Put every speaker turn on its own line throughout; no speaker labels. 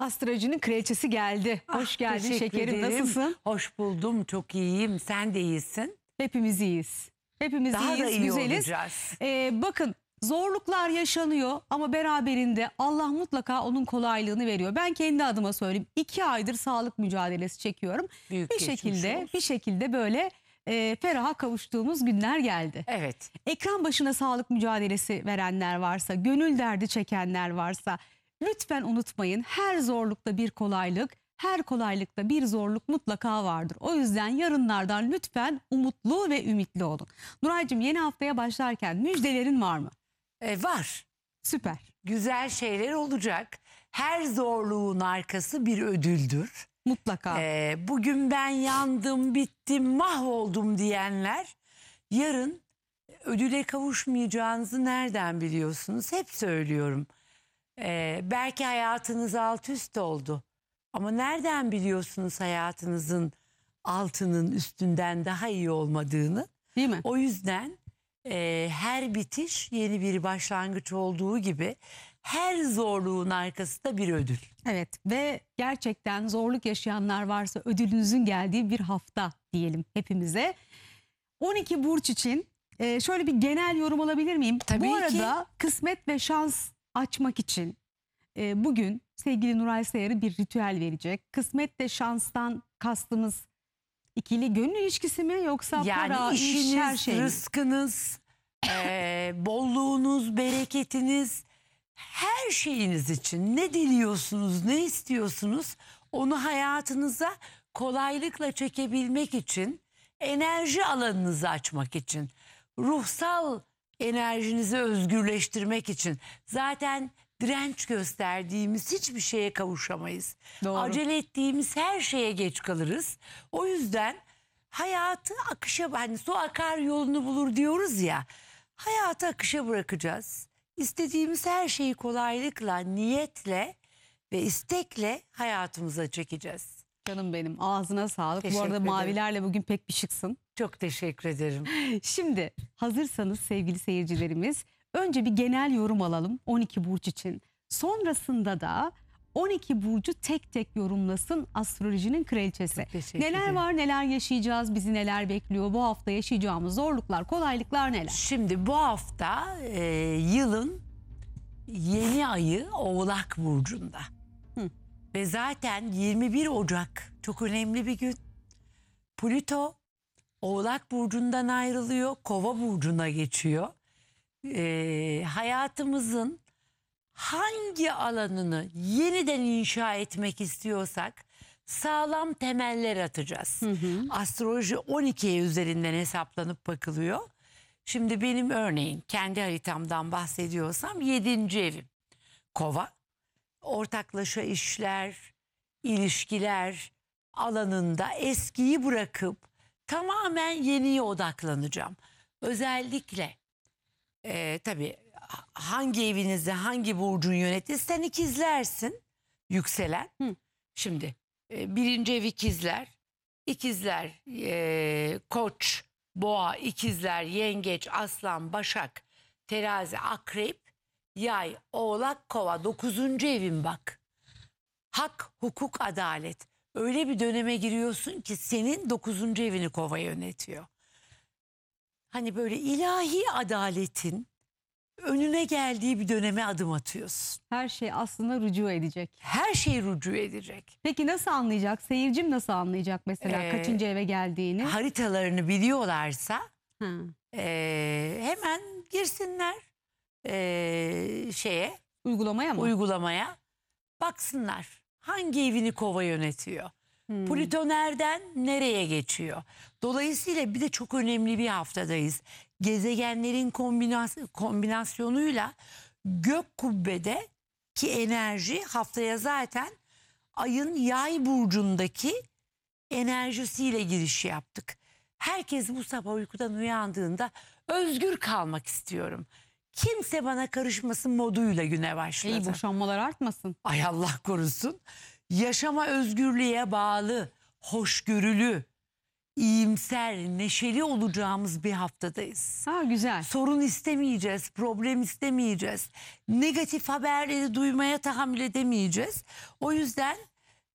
Astracı'nın kraliçesi geldi. Ah, Hoş Ah, geldin şekerim. ederim. Nasılsın?
Hoş buldum. Çok iyiyim. Sen de iyisin. Hepimiz iyiyiz.
Hepimiz Daha iyiyiz, da iyi güzeliz. olacağız. Ee, bakın zorluklar yaşanıyor ama beraberinde Allah mutlaka onun kolaylığını veriyor. Ben kendi adıma söyleyeyim. iki aydır sağlık mücadelesi çekiyorum. Büyük bir geçmiş şekilde olsun. bir şekilde böyle e, feraha kavuştuğumuz günler geldi. Evet. Ekran başına sağlık mücadelesi verenler varsa, gönül derdi çekenler varsa, Lütfen unutmayın her zorlukta bir kolaylık, her kolaylıkta bir zorluk mutlaka vardır. O yüzden yarınlardan lütfen umutlu ve ümitli olun. Nuraycığım yeni haftaya başlarken müjdelerin var mı? E, var. Süper. Güzel şeyler olacak. Her
zorluğun arkası bir ödüldür. Mutlaka. E, bugün ben yandım, bittim, mahvoldum diyenler yarın ödüle kavuşmayacağınızı nereden biliyorsunuz? Hep söylüyorum. Ee, belki hayatınız alt üst oldu. Ama nereden biliyorsunuz hayatınızın altının üstünden daha iyi olmadığını? Değil mi? O yüzden e, her bitiş yeni bir başlangıç olduğu gibi her zorluğun arkasında bir ödül.
Evet ve gerçekten zorluk yaşayanlar varsa ödülünüzün geldiği bir hafta diyelim hepimize. 12 burç için e, şöyle bir genel yorum alabilir miyim? Tabii Bu arada ki. kısmet ve şans açmak için e, bugün sevgili Nuray Sayar'ı bir ritüel verecek. Kısmet de şanstan kastımız ikili gönül ilişkisi mi yoksa yani para, işiniz, iş, her şey mi? rızkınız,
e, bolluğunuz, bereketiniz her şeyiniz için ne diliyorsunuz, ne istiyorsunuz onu hayatınıza kolaylıkla çekebilmek için, enerji alanınızı açmak için, ruhsal enerjinizi özgürleştirmek için. Zaten direnç gösterdiğimiz hiçbir şeye kavuşamayız. Doğru. Acele ettiğimiz her şeye geç kalırız. O yüzden hayatı akışa hani su akar yolunu bulur diyoruz ya. Hayatı akışa bırakacağız. İstediğimiz her şeyi kolaylıkla, niyetle
ve istekle hayatımıza çekeceğiz. Canım benim ağzına sağlık. Teşekkür Bu arada ederim. mavilerle bugün pek bir şıksın. Çok teşekkür ederim. Şimdi hazırsanız sevgili seyircilerimiz Önce bir genel yorum alalım 12 burç için. Sonrasında da 12 burcu tek tek yorumlasın astrolojinin kraliçesi. Neler var neler yaşayacağız bizi neler bekliyor bu hafta yaşayacağımız zorluklar kolaylıklar neler? Şimdi bu hafta e,
yılın yeni ayı Oğlak Burcu'nda. Hı. Ve zaten 21 Ocak çok önemli bir gün. Plüto Oğlak Burcu'ndan ayrılıyor Kova Burcu'na geçiyor e, hayatımızın hangi alanını yeniden inşa etmek istiyorsak sağlam temeller atacağız. Hı hı. Astroloji 12'ye üzerinden hesaplanıp bakılıyor. Şimdi benim örneğin kendi haritamdan bahsediyorsam 7. evim kova. Ortaklaşa işler, ilişkiler alanında eskiyi bırakıp tamamen yeniye odaklanacağım. Özellikle e, tabii hangi evinizde hangi burcun yönetti sen ikizlersin yükselen. Hı. Şimdi e, birinci ev ikizler, ikizler e, koç, boğa, ikizler, yengeç, aslan, başak, terazi, akrep, yay, oğlak, kova dokuzuncu evin bak. Hak, hukuk, adalet. Öyle bir döneme giriyorsun ki senin dokuzuncu evini kova yönetiyor hani böyle ilahi adaletin önüne geldiği bir döneme adım atıyorsun. Her şey aslında rücu edecek. Her şey rücu edecek.
Peki nasıl anlayacak? Seyircim nasıl anlayacak mesela Ee, kaçıncı eve geldiğini?
Haritalarını biliyorlarsa e, hemen girsinler e, şeye Uygulamaya mı? uygulamaya baksınlar hangi evini kova yönetiyor. Hmm. Plüto nereden nereye geçiyor? Dolayısıyla bir de çok önemli bir haftadayız. Gezegenlerin kombinas kombinasyonuyla gök kubbede ki enerji haftaya zaten ayın yay burcundaki enerjisiyle giriş yaptık. Herkes bu sabah uykudan uyandığında özgür kalmak istiyorum. Kimse bana karışmasın moduyla güne başladı. İyi boşanmalar artmasın. Ay Allah korusun yaşama özgürlüğe bağlı, hoşgörülü, iyimser, neşeli olacağımız bir haftadayız. Ha güzel. Sorun istemeyeceğiz, problem istemeyeceğiz. Negatif haberleri duymaya tahammül edemeyeceğiz. O yüzden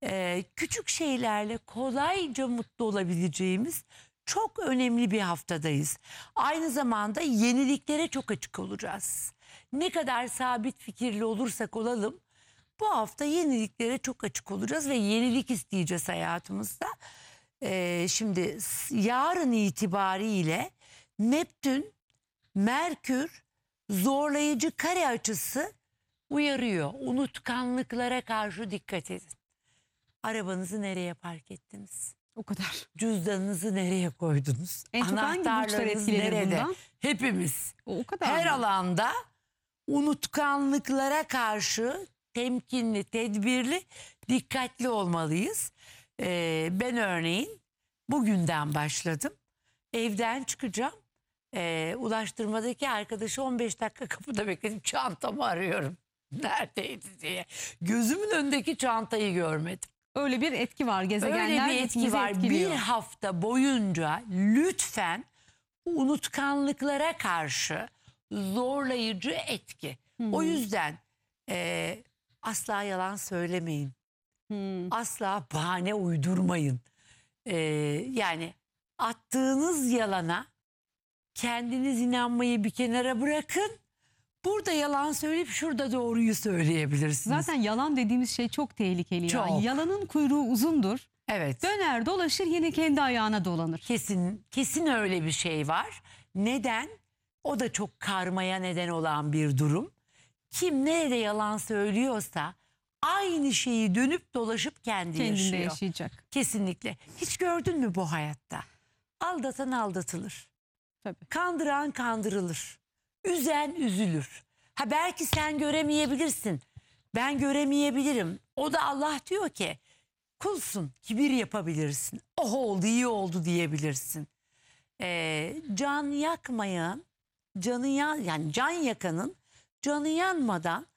e, küçük şeylerle kolayca mutlu olabileceğimiz çok önemli bir haftadayız. Aynı zamanda yeniliklere çok açık olacağız. Ne kadar sabit fikirli olursak olalım bu hafta yeniliklere çok açık olacağız ve yenilik isteyeceğiz hayatımızda. Ee, şimdi yarın itibariyle Neptün, Merkür zorlayıcı kare açısı uyarıyor. Unutkanlıklara karşı dikkat edin. Arabanızı nereye park ettiniz? O kadar. Cüzdanınızı nereye koydunuz? En çok hangi burçlar nerede? bundan? Hepimiz. O, o kadar Her mı? alanda unutkanlıklara karşı temkinli, tedbirli, dikkatli olmalıyız. Ee, ben örneğin bugünden başladım. Evden çıkacağım. Ee, ulaştırmadaki arkadaşı 15 dakika kapıda bekledim. Çantamı arıyorum. Neredeydi diye. Gözümün önündeki çantayı görmedim. Öyle bir etki var gezegenler. Öyle bir etki var. Etkiliyor. Bir hafta boyunca lütfen unutkanlıklara karşı zorlayıcı etki. Hmm. O yüzden e, asla yalan söylemeyin. Hmm. Asla bahane uydurmayın. Ee, yani attığınız yalana kendiniz inanmayı bir kenara bırakın.
Burada yalan söyleyip şurada doğruyu söyleyebilirsiniz. Zaten yalan dediğimiz şey çok tehlikeli. Çok. Ya. Yalanın kuyruğu uzundur. Evet. Döner dolaşır yine kendi ayağına
dolanır. Kesin kesin öyle bir şey var. Neden? O da çok karmaya neden olan bir durum kim nerede yalan söylüyorsa aynı şeyi dönüp dolaşıp kendi Kendinde yaşıyor. yaşayacak. Kesinlikle. Hiç gördün mü bu hayatta? Aldatan aldatılır. Tabii. Kandıran kandırılır. Üzen üzülür. Ha belki sen göremeyebilirsin. Ben göremeyebilirim. O da Allah diyor ki kulsun kibir yapabilirsin. Oh oldu iyi oldu diyebilirsin. Ee, can yakmayan canı ya, yani can yakanın canı yanmadan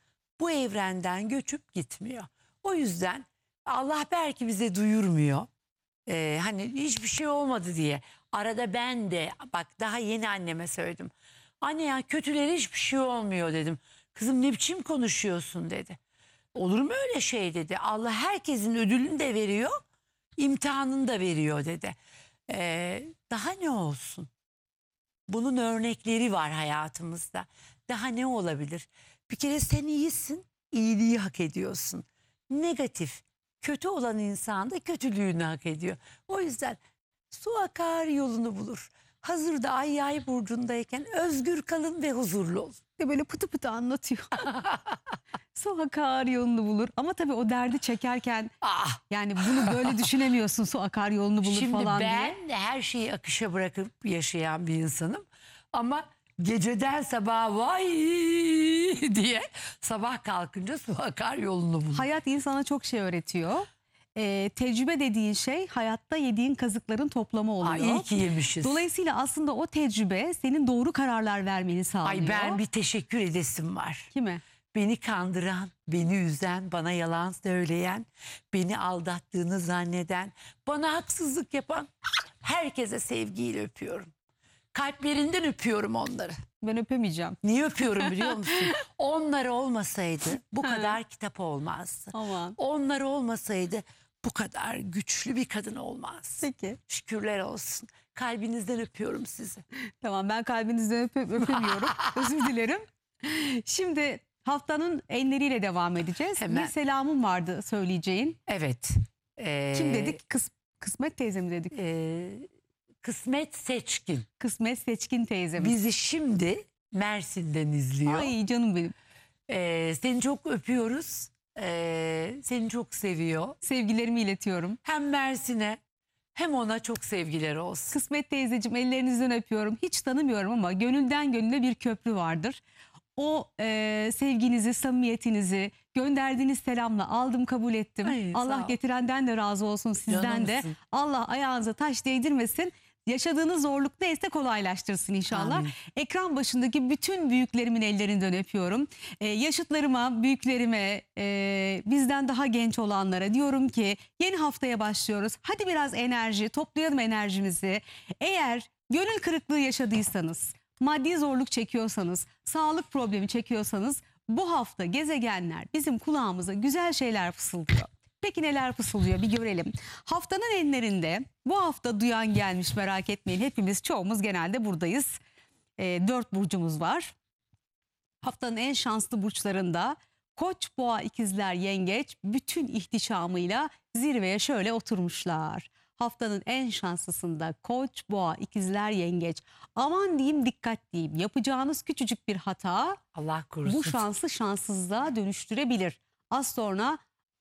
bu evrenden göçüp gitmiyor. O yüzden Allah belki bize duyurmuyor. Ee, hani hiçbir şey olmadı diye. Arada ben de bak daha yeni anneme söyledim. Anne ya kötülere hiçbir şey olmuyor dedim. Kızım ne biçim konuşuyorsun dedi. Olur mu öyle şey dedi. Allah herkesin ödülünü de veriyor, imtihanını da veriyor dedi. Ee, daha ne olsun? Bunun örnekleri var hayatımızda. Daha ne olabilir? Bir kere sen iyisin, iyiliği hak ediyorsun. Negatif, kötü olan insan da kötülüğünü hak ediyor. O yüzden su akar yolunu bulur. Hazırda ay yay burcundayken özgür kalın ve huzurlu ol.
Ve böyle pıtı pıtı anlatıyor. su akar yolunu bulur. Ama tabii o derdi çekerken Ah! yani bunu böyle düşünemiyorsun su akar yolunu bulur Şimdi falan diye.
Şimdi ben her şeyi akışa bırakıp yaşayan bir insanım. Ama geceden sabaha
vay diye sabah kalkınca su akar yolunu bulur. Hayat insana çok şey öğretiyor. Ee, tecrübe dediğin şey hayatta yediğin kazıkların toplamı oluyor. Ay iyi ki yemişiz. Dolayısıyla aslında o tecrübe senin doğru kararlar vermeni sağlıyor. Ay ben bir teşekkür edesim var. Kime? Beni kandıran, beni üzen, bana yalan
söyleyen, beni aldattığını zanneden, bana haksızlık yapan herkese sevgiyle öpüyorum. Kalplerinden öpüyorum onları. Ben öpemeyeceğim. Niye öpüyorum biliyor musun? Onlar olmasaydı bu kadar kitap olmazdı. Aman. Onlar olmasaydı bu kadar güçlü bir kadın olmaz. Peki. Şükürler
olsun. Kalbinizden öpüyorum sizi. Tamam ben kalbinizden öpe öpemiyorum. Özür dilerim. Şimdi haftanın enleriyle devam edeceğiz. Hemen. Bir selamım vardı söyleyeceğin. Evet. Ee, Kim dedik? Kıs Kısmet teyze dedik? E, Kısmet Seçkin. Kısmet Seçkin teyzemiz. Bizi şimdi Mersin'den
izliyor. Ay canım benim. Ee, seni çok öpüyoruz. Ee,
seni çok seviyor. Sevgilerimi iletiyorum. Hem Mersin'e hem ona çok sevgiler olsun. Kısmet teyzeciğim ellerinizden öpüyorum. Hiç tanımıyorum ama gönülden gönüle bir köprü vardır. O e, sevginizi, samimiyetinizi, gönderdiğiniz selamla aldım kabul ettim. Ay, Allah getirenden de razı olsun sizden Canımsın. de. Allah ayağınıza taş değdirmesin yaşadığınız zorluk neyse kolaylaştırsın inşallah. Amin. Ekran başındaki bütün büyüklerimin ellerinden öpüyorum. Ee, yaşıtlarıma, büyüklerime, e, bizden daha genç olanlara diyorum ki yeni haftaya başlıyoruz. Hadi biraz enerji, toplayalım enerjimizi. Eğer gönül kırıklığı yaşadıysanız, maddi zorluk çekiyorsanız, sağlık problemi çekiyorsanız bu hafta gezegenler bizim kulağımıza güzel şeyler fısıldıyor. Peki neler fısıldıyor bir görelim. Haftanın enlerinde bu hafta duyan gelmiş merak etmeyin. Hepimiz çoğumuz genelde buradayız. E, dört burcumuz var. Haftanın en şanslı burçlarında Koç, Boğa, İkizler, Yengeç bütün ihtişamıyla zirveye şöyle oturmuşlar. Haftanın en şanslısında Koç, Boğa, İkizler, Yengeç. Aman diyeyim dikkat diyeyim. Yapacağınız küçücük bir hata Allah korusun. bu şansı şanssızlığa dönüştürebilir. Az sonra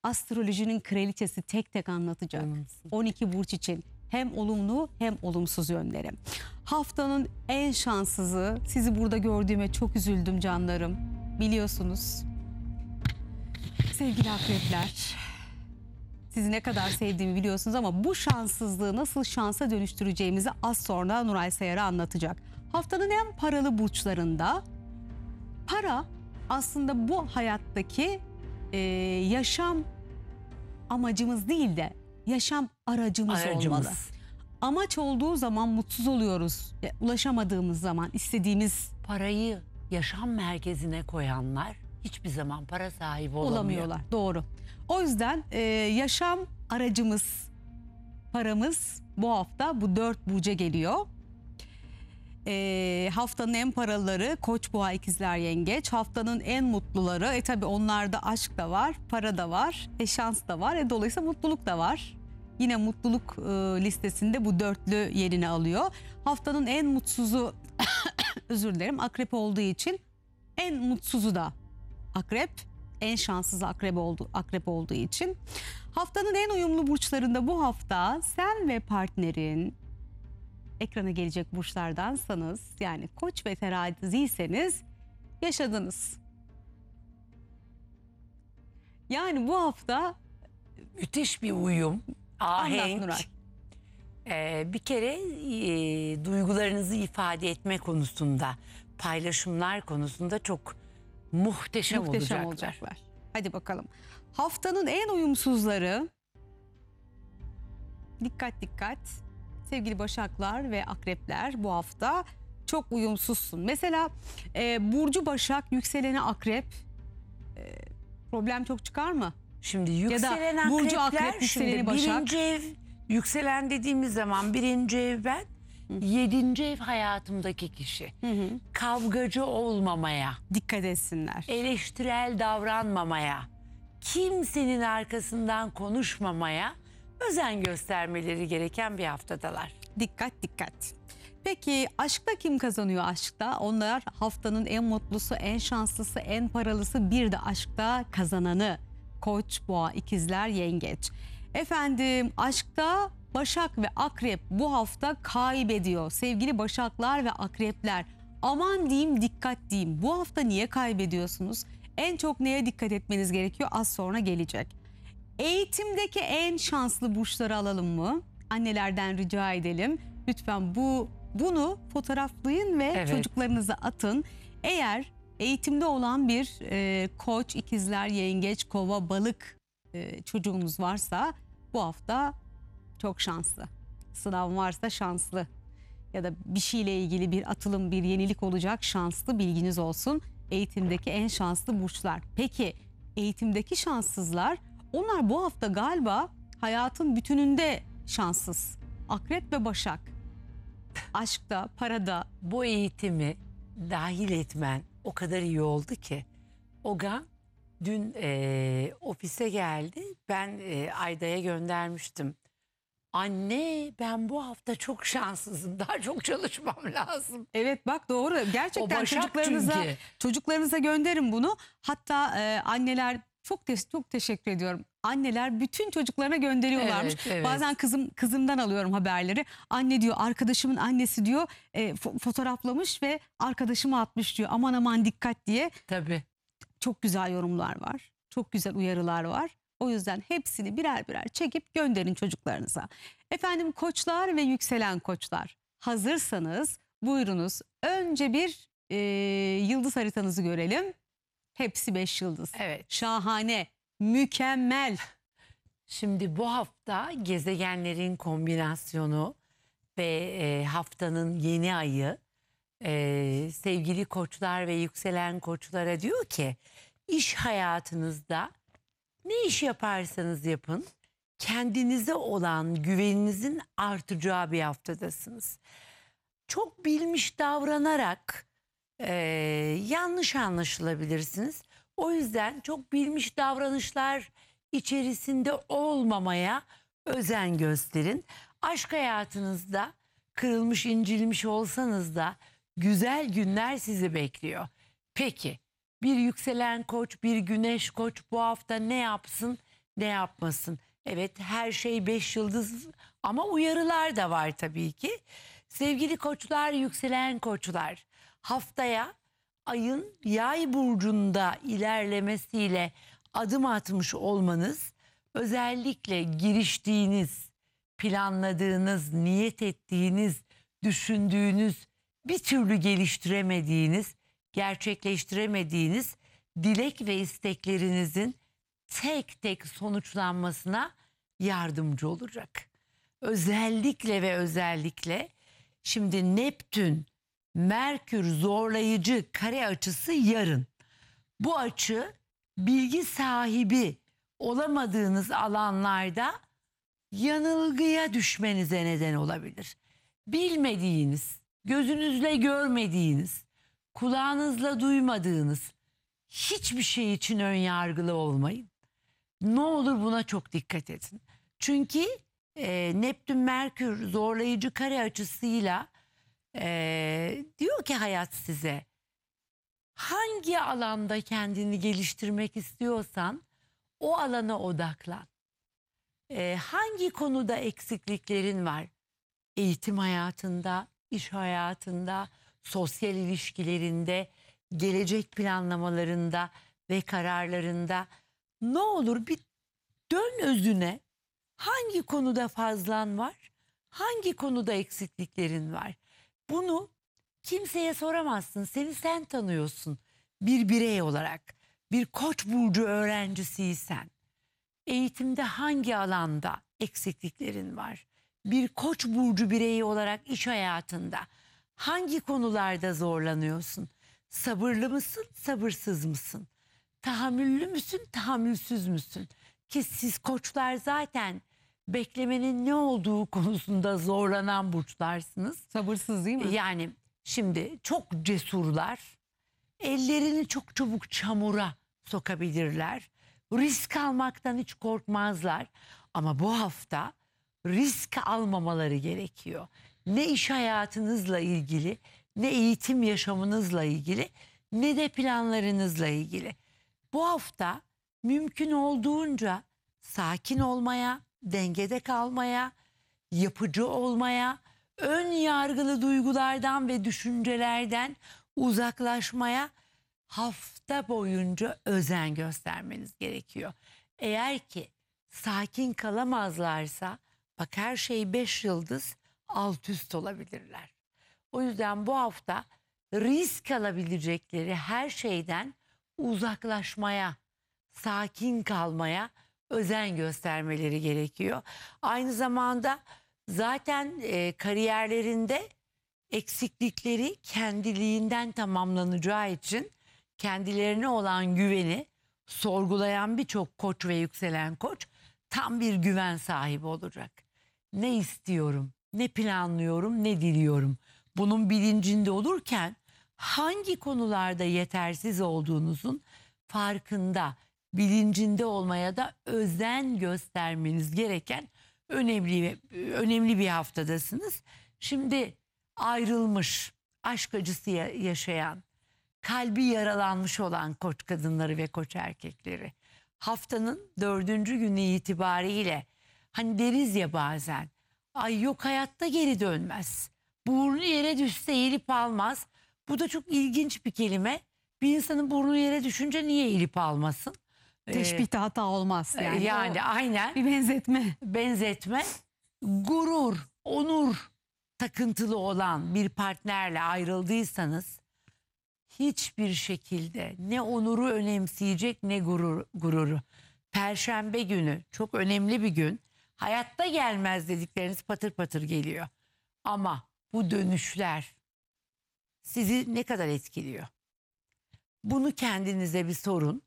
astrolojinin kraliçesi tek tek anlatacak. 12 burç için hem olumlu hem olumsuz yönleri. Haftanın en şanssızı sizi burada gördüğüme çok üzüldüm canlarım. Biliyorsunuz sevgili akrepler sizi ne kadar sevdiğimi biliyorsunuz ama bu şanssızlığı nasıl şansa dönüştüreceğimizi az sonra Nuray Sayar'a anlatacak. Haftanın en paralı burçlarında para aslında bu hayattaki e, yaşam amacımız değil de yaşam aracımız, aracımız. olmalı. Amaç olduğu zaman mutsuz oluyoruz. ulaşamadığımız zaman istediğimiz parayı
yaşam merkezine koyanlar hiçbir zaman para sahibi olamıyor. olamıyorlar. Doğru.
O yüzden e, yaşam aracımız, paramız bu hafta bu dört buca geliyor e, haftanın en paraları Koç Boğa ikizler Yengeç. Haftanın en mutluları e tabi onlarda aşk da var, para da var, e şans da var. E dolayısıyla mutluluk da var. Yine mutluluk e, listesinde bu dörtlü yerini alıyor. Haftanın en mutsuzu özür dilerim akrep olduğu için en mutsuzu da akrep. En şanssız akrep, oldu, akrep olduğu için. Haftanın en uyumlu burçlarında bu hafta sen ve partnerin ekrana gelecek burçlardansanız yani koç ve teraziyseniz yaşadınız. Yani bu hafta müthiş bir uyum, ah, ahenk. Ee, bir kere
e, duygularınızı ifade etme konusunda, paylaşımlar
konusunda çok muhteşem, muhteşem olacaklar. olacaklar. Hadi bakalım. Haftanın en uyumsuzları dikkat dikkat sevgili başaklar ve akrepler bu hafta çok uyumsuzsun. Mesela e, Burcu Başak, yükseleni akrep e, problem çok çıkar mı? Şimdi yükselen ya da Burcu akrepler, akrep, yükseleni şimdi Birinci ev, yükselen dediğimiz zaman birinci
ev ben, Hı. yedinci ev hayatımdaki kişi. Hı hı. Kavgacı olmamaya. Dikkat etsinler. Eleştirel davranmamaya. Kimsenin arkasından konuşmamaya özen göstermeleri gereken bir haftadalar.
Dikkat dikkat. Peki aşkta kim kazanıyor aşkta? Onlar haftanın en mutlusu, en şanslısı, en paralısı bir de aşkta kazananı. Koç, boğa, ikizler, yengeç. Efendim aşkta Başak ve Akrep bu hafta kaybediyor. Sevgili Başaklar ve Akrepler aman diyeyim dikkat diyeyim. Bu hafta niye kaybediyorsunuz? En çok neye dikkat etmeniz gerekiyor az sonra gelecek. Eğitimdeki en şanslı burçları alalım mı? Annelerden rica edelim. Lütfen bu bunu fotoğraflayın ve Evet. çocuklarınıza atın. Eğer eğitimde olan bir e, koç, ikizler, yengeç, kova, balık e, çocuğunuz varsa bu hafta çok şanslı. Sınav varsa şanslı ya da bir şeyle ilgili bir atılım, bir yenilik olacak şanslı bilginiz olsun. Eğitimdeki en şanslı burçlar. Peki eğitimdeki şanssızlar onlar bu hafta galiba hayatın bütününde şanssız. Akrep ve Başak. Aşkta, parada. Bu eğitimi dahil etmen
o kadar iyi oldu ki. Oga dün e, ofise geldi. Ben e, Ayda'ya göndermiştim. Anne ben bu hafta çok
şanssızım. Daha çok çalışmam lazım. Evet bak doğru. Gerçekten O çocuklarınıza çünkü. çocuklarınıza gönderin bunu. Hatta e, anneler çok te çok teşekkür ediyorum. Anneler bütün çocuklarına gönderiyorlarmış. Evet, evet. Bazen kızım kızımdan alıyorum haberleri. Anne diyor arkadaşımın annesi diyor e, fotoğraflamış ve arkadaşıma atmış diyor. Aman aman dikkat diye. Tabii. Çok güzel yorumlar var. Çok güzel uyarılar var. O yüzden hepsini birer birer çekip gönderin çocuklarınıza. Efendim koçlar ve yükselen koçlar hazırsanız buyurunuz. Önce bir e, yıldız haritanızı görelim. Hepsi 5 yıldız. Evet. Şahane, mükemmel. Şimdi bu hafta gezegenlerin kombinasyonu
ve e, haftanın yeni ayı e, sevgili koçlar ve yükselen koçlara diyor ki iş hayatınızda ne iş yaparsanız yapın kendinize olan güveninizin artacağı bir haftadasınız. Çok bilmiş davranarak e, yanlış anlaşılabilirsiniz. O yüzden çok bilmiş davranışlar içerisinde olmamaya özen gösterin. Aşk hayatınızda kırılmış incilmiş olsanız da güzel günler sizi bekliyor. Peki bir yükselen koç bir güneş koç bu hafta ne yapsın ne yapmasın? Evet her şey beş yıldız ama uyarılar da var tabii ki. Sevgili koçlar yükselen koçlar haftaya ayın yay burcunda ilerlemesiyle adım atmış olmanız özellikle giriştiğiniz, planladığınız, niyet ettiğiniz, düşündüğünüz, bir türlü geliştiremediğiniz, gerçekleştiremediğiniz dilek ve isteklerinizin tek tek sonuçlanmasına yardımcı olacak. Özellikle ve özellikle şimdi Neptün Merkür zorlayıcı kare açısı yarın. Bu açı bilgi sahibi olamadığınız alanlarda yanılgıya düşmenize neden olabilir. Bilmediğiniz, gözünüzle görmediğiniz, kulağınızla duymadığınız hiçbir şey için ön yargılı olmayın. Ne olur buna çok dikkat edin. Çünkü e, Neptün Merkür zorlayıcı kare açısıyla ee, diyor ki hayat size hangi alanda kendini geliştirmek istiyorsan o alana odaklan. Ee, hangi konuda eksikliklerin var? Eğitim hayatında, iş hayatında, sosyal ilişkilerinde, gelecek planlamalarında ve kararlarında ne olur bir dön özüne hangi konuda fazlan var? Hangi konuda eksikliklerin var? Bunu kimseye soramazsın. Seni sen tanıyorsun. Bir birey olarak. Bir koç burcu öğrencisiysen. Eğitimde hangi alanda eksikliklerin var? Bir koç burcu bireyi olarak iş hayatında hangi konularda zorlanıyorsun? Sabırlı mısın, sabırsız mısın? Tahammüllü müsün, tahammülsüz müsün? Ki siz koçlar zaten beklemenin ne olduğu konusunda zorlanan burçlarsınız. Sabırsız değil mi? Yani şimdi çok cesurlar. Ellerini çok çabuk çamura sokabilirler. Risk almaktan hiç korkmazlar. Ama bu hafta risk almamaları gerekiyor. Ne iş hayatınızla ilgili, ne eğitim yaşamınızla ilgili, ne de planlarınızla ilgili. Bu hafta mümkün olduğunca sakin olmaya, dengede kalmaya, yapıcı olmaya, ön yargılı duygulardan ve düşüncelerden uzaklaşmaya hafta boyunca özen göstermeniz gerekiyor. Eğer ki sakin kalamazlarsa bak her şey 5 yıldız alt üst olabilirler. O yüzden bu hafta risk alabilecekleri her şeyden uzaklaşmaya, sakin kalmaya özen göstermeleri gerekiyor. Aynı zamanda zaten e, kariyerlerinde eksiklikleri kendiliğinden tamamlanacağı için kendilerine olan güveni sorgulayan birçok koç ve yükselen koç tam bir güven sahibi olacak. Ne istiyorum, ne planlıyorum, ne diliyorum. Bunun bilincinde olurken hangi konularda yetersiz olduğunuzun farkında bilincinde olmaya da özen göstermeniz gereken önemli önemli bir haftadasınız. Şimdi ayrılmış, aşk acısı yaşayan, kalbi yaralanmış olan koç kadınları ve koç erkekleri haftanın dördüncü günü itibariyle hani deriz ya bazen ay yok hayatta geri dönmez. Burnu yere düşse eğilip almaz. Bu da çok ilginç bir kelime. Bir insanın burnu yere düşünce niye eğilip almasın? Teşbihte
hata olmaz ee, yani. Yani
aynen. Bir benzetme. Benzetme. Gurur, onur takıntılı olan bir partnerle ayrıldıysanız hiçbir şekilde ne onuru önemseyecek ne gurur, gururu. Perşembe günü çok önemli bir gün. Hayatta gelmez dedikleriniz patır patır geliyor. Ama bu dönüşler sizi ne kadar etkiliyor? Bunu kendinize bir sorun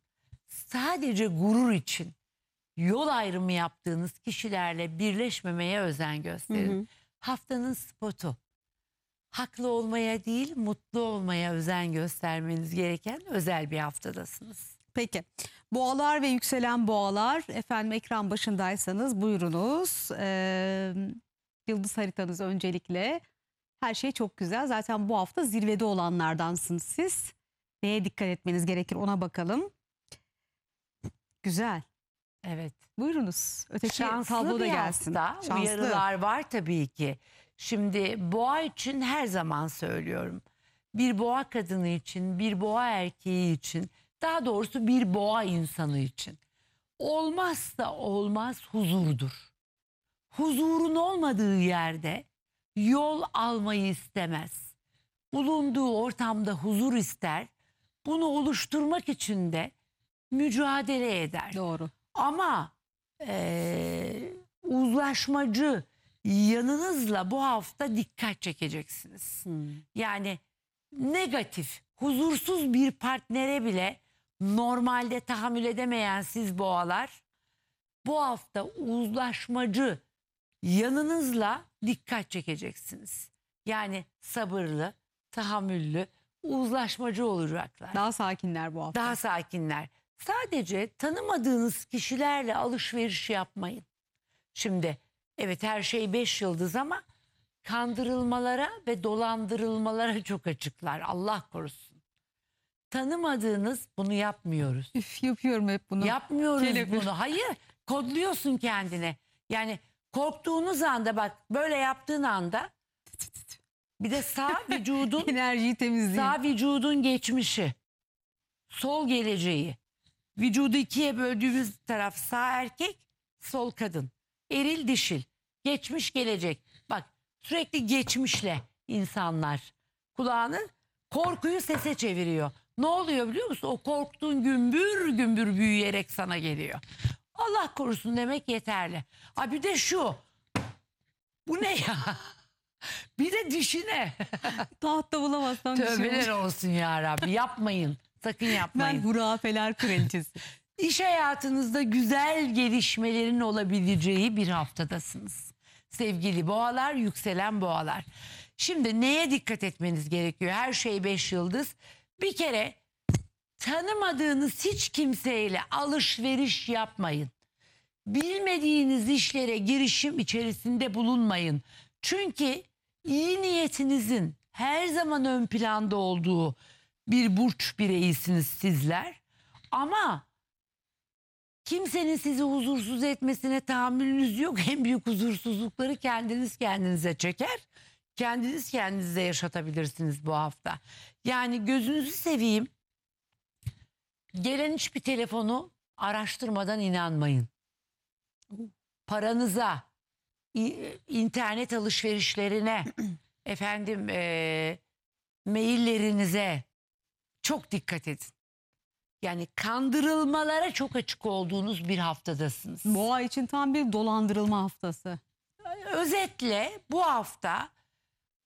sadece gurur için yol ayrımı yaptığınız kişilerle birleşmemeye özen gösterin. Hı hı. Haftanın spotu. Haklı olmaya değil, mutlu olmaya özen göstermeniz gereken özel bir haftadasınız.
Peki. Boğalar ve yükselen boğalar efendim ekran başındaysanız buyurunuz. Ee, yıldız haritanız öncelikle. Her şey çok güzel. Zaten bu hafta zirvede olanlardansınız siz. Neye dikkat etmeniz gerekir ona bakalım. Güzel. Evet. Buyurunuz. Öteki Şanslı tablo da gelsin. hafta. Şanslı. Uyarılar
var tabii ki. Şimdi boğa için her zaman söylüyorum. Bir boğa kadını için, bir boğa erkeği için, daha doğrusu bir boğa insanı için. Olmazsa olmaz huzurdur. Huzurun olmadığı yerde yol almayı istemez. Bulunduğu ortamda huzur ister. Bunu oluşturmak için de mücadele eder. Doğru. Ama e, uzlaşmacı yanınızla bu hafta dikkat çekeceksiniz. Hmm. Yani negatif, huzursuz bir partnere bile normalde tahammül edemeyen siz boğalar bu hafta uzlaşmacı yanınızla dikkat çekeceksiniz. Yani sabırlı, tahammüllü, uzlaşmacı olacaklar. Daha sakinler bu hafta. Daha sakinler. Sadece tanımadığınız kişilerle alışveriş yapmayın. Şimdi evet her şey beş yıldız ama kandırılmalara ve dolandırılmalara çok açıklar. Allah korusun. Tanımadığınız bunu yapmıyoruz. Üf, yapıyorum hep bunu. Yapmıyoruz Kelebir. bunu. Hayır kodluyorsun kendine. Yani korktuğunuz anda bak böyle yaptığın anda bir de sağ vücudun enerjiyi temizleyin. Sağ vücudun geçmişi, sol geleceği, vücudu ikiye böldüğümüz taraf sağ erkek, sol kadın. Eril dişil. Geçmiş gelecek. Bak sürekli geçmişle insanlar kulağını korkuyu sese çeviriyor. Ne oluyor biliyor musun? O korktuğun gümbür gümbür büyüyerek sana geliyor. Allah korusun demek yeterli. Ha bir de şu. Bu ne ya? Bir de dişine. Tahta bulamazsam bir şey Tövbeler olsun ya Rabbi yapmayın. Sakın yapmayın. Ben hurafeler kraliçesi. İş hayatınızda güzel gelişmelerin olabileceği bir haftadasınız. Sevgili boğalar, yükselen boğalar. Şimdi neye dikkat etmeniz gerekiyor? Her şey beş yıldız. Bir kere tanımadığınız hiç kimseyle alışveriş yapmayın. Bilmediğiniz işlere girişim içerisinde bulunmayın. Çünkü iyi niyetinizin her zaman ön planda olduğu bir burç bireysiniz sizler. Ama kimsenin sizi huzursuz etmesine tahammülünüz yok. En büyük huzursuzlukları kendiniz kendinize çeker. Kendiniz kendinize yaşatabilirsiniz bu hafta. Yani gözünüzü seveyim. Gelen hiçbir telefonu araştırmadan inanmayın. Paranıza, internet alışverişlerine, efendim e, maillerinize, çok dikkat edin. Yani kandırılmalara çok açık olduğunuz bir haftadasınız. Boğa
için tam bir dolandırılma haftası. Özetle
bu hafta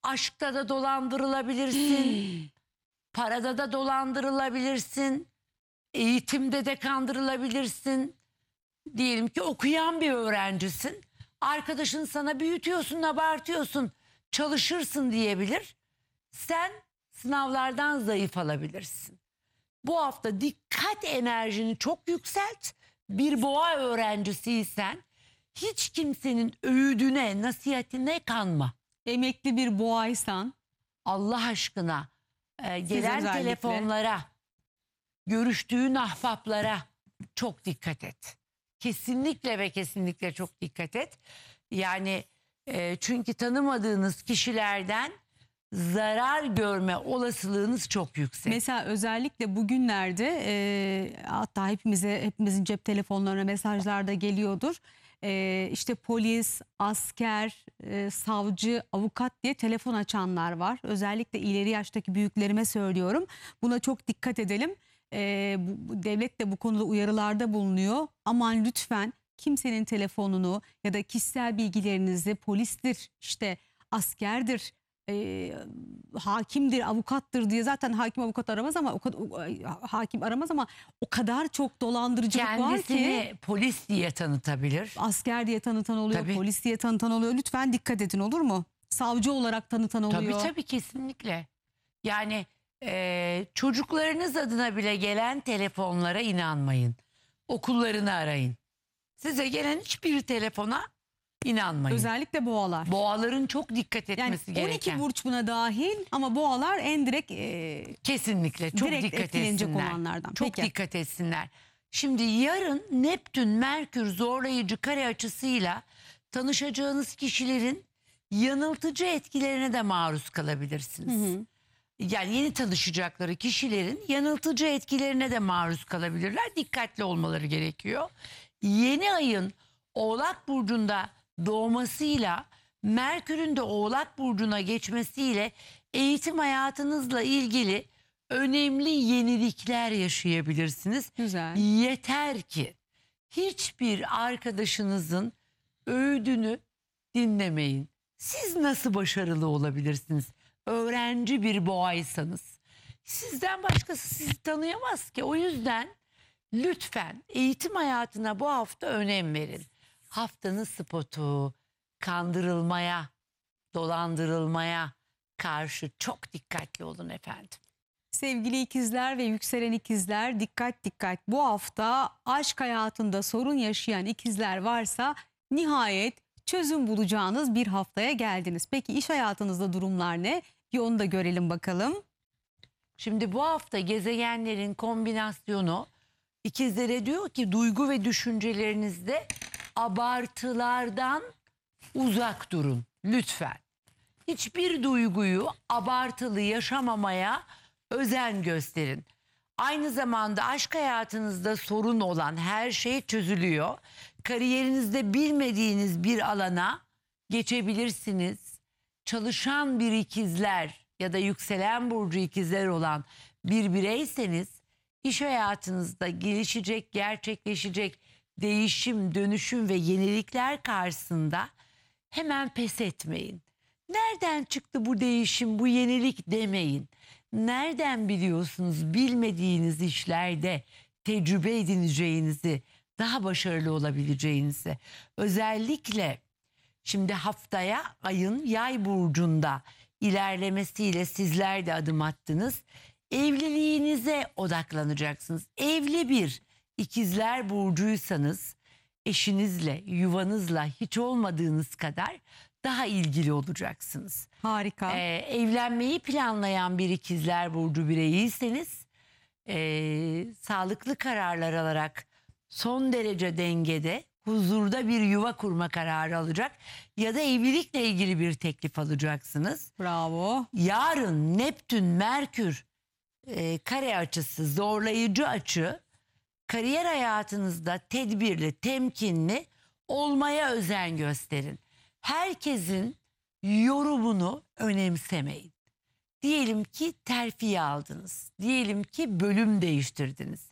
aşkta da dolandırılabilirsin. parada da dolandırılabilirsin. Eğitimde de kandırılabilirsin. Diyelim ki okuyan bir öğrencisin. Arkadaşın sana büyütüyorsun, abartıyorsun, çalışırsın diyebilir. Sen sınavlardan zayıf alabilirsin. Bu hafta dikkat enerjini çok yükselt. Bir boğa öğrencisiysen hiç kimsenin öğüdüne, nasihatine kanma. Emekli bir boğaysan Allah aşkına e, gelen telefonlara, görüştüğün ahbaplara çok dikkat et. Kesinlikle ve kesinlikle çok dikkat et. Yani e, çünkü tanımadığınız kişilerden
zarar görme olasılığınız çok yüksek. Mesela özellikle bugünlerde e, hatta hepimize hepimizin cep telefonlarına mesajlarda geliyordur. E, işte polis, asker, e, savcı, avukat diye telefon açanlar var. Özellikle ileri yaştaki büyüklerime söylüyorum. Buna çok dikkat edelim. E, bu, devlet de bu konuda uyarılarda bulunuyor. Aman lütfen kimsenin telefonunu ya da kişisel bilgilerinizi polistir, işte askerdir, e, hakimdir, avukattır diye zaten hakim avukat aramaz ama o, hakim aramaz ama o kadar çok dolandırıcılık Kendisini var ki. Kendisini
polis diye tanıtabilir.
Asker diye tanıtan oluyor, tabii. polis diye tanıtan oluyor. Lütfen dikkat edin olur mu? Savcı olarak tanıtan oluyor. Tabii tabii
kesinlikle. Yani e, çocuklarınız adına bile gelen telefonlara inanmayın. Okullarını arayın. Size gelen
hiçbir telefona İnanmayın. Özellikle boğalar. Boğaların çok dikkat etmesi yani 12 gereken. 12 burç buna dahil ama boğalar en direkt e, kesinlikle çok direkt dikkat etsinler. olanlardan. Çok Peki. dikkat etsinler.
Şimdi yarın Neptün Merkür zorlayıcı kare açısıyla tanışacağınız kişilerin yanıltıcı etkilerine de maruz kalabilirsiniz. Hı hı. Yani yeni tanışacakları kişilerin yanıltıcı etkilerine de maruz kalabilirler. Dikkatli olmaları gerekiyor. Yeni ayın Oğlak burcunda doğmasıyla Merkür'ün de Oğlak Burcu'na geçmesiyle eğitim hayatınızla ilgili önemli yenilikler yaşayabilirsiniz. Güzel. Yeter ki hiçbir arkadaşınızın öğüdünü dinlemeyin. Siz nasıl başarılı olabilirsiniz? Öğrenci bir boğaysanız. Sizden başkası sizi tanıyamaz ki. O yüzden lütfen eğitim hayatına bu hafta önem verin haftanın spotu kandırılmaya, dolandırılmaya karşı çok dikkatli olun efendim.
Sevgili ikizler ve yükselen ikizler dikkat dikkat bu hafta aşk hayatında sorun yaşayan ikizler varsa nihayet çözüm bulacağınız bir haftaya geldiniz. Peki iş hayatınızda durumlar ne? Bir onu da görelim bakalım. Şimdi bu hafta gezegenlerin
kombinasyonu ikizlere diyor ki duygu ve düşüncelerinizde abartılardan uzak durun lütfen. Hiçbir duyguyu abartılı yaşamamaya özen gösterin. Aynı zamanda aşk hayatınızda sorun olan her şey çözülüyor. Kariyerinizde bilmediğiniz bir alana geçebilirsiniz. Çalışan bir ikizler ya da yükselen burcu ikizler olan bir bireyseniz iş hayatınızda gelişecek, gerçekleşecek değişim, dönüşüm ve yenilikler karşısında hemen pes etmeyin. Nereden çıktı bu değişim, bu yenilik demeyin. Nereden biliyorsunuz bilmediğiniz işlerde tecrübe edineceğinizi, daha başarılı olabileceğinizi. Özellikle şimdi haftaya ayın yay burcunda ilerlemesiyle sizler de adım attınız. Evliliğinize odaklanacaksınız. Evli bir İkizler burcuysanız eşinizle, yuvanızla hiç olmadığınız kadar daha ilgili olacaksınız. Harika. Ee, evlenmeyi planlayan bir ikizler burcu bireyiyseniz e, sağlıklı kararlar alarak son derece dengede, huzurda bir yuva kurma kararı alacak ya da evlilikle ilgili bir teklif alacaksınız. Bravo. Yarın Neptün, Merkür e, kare açısı, zorlayıcı açı kariyer hayatınızda tedbirli, temkinli olmaya özen gösterin. Herkesin yorumunu önemsemeyin. Diyelim ki terfi aldınız. Diyelim ki bölüm değiştirdiniz.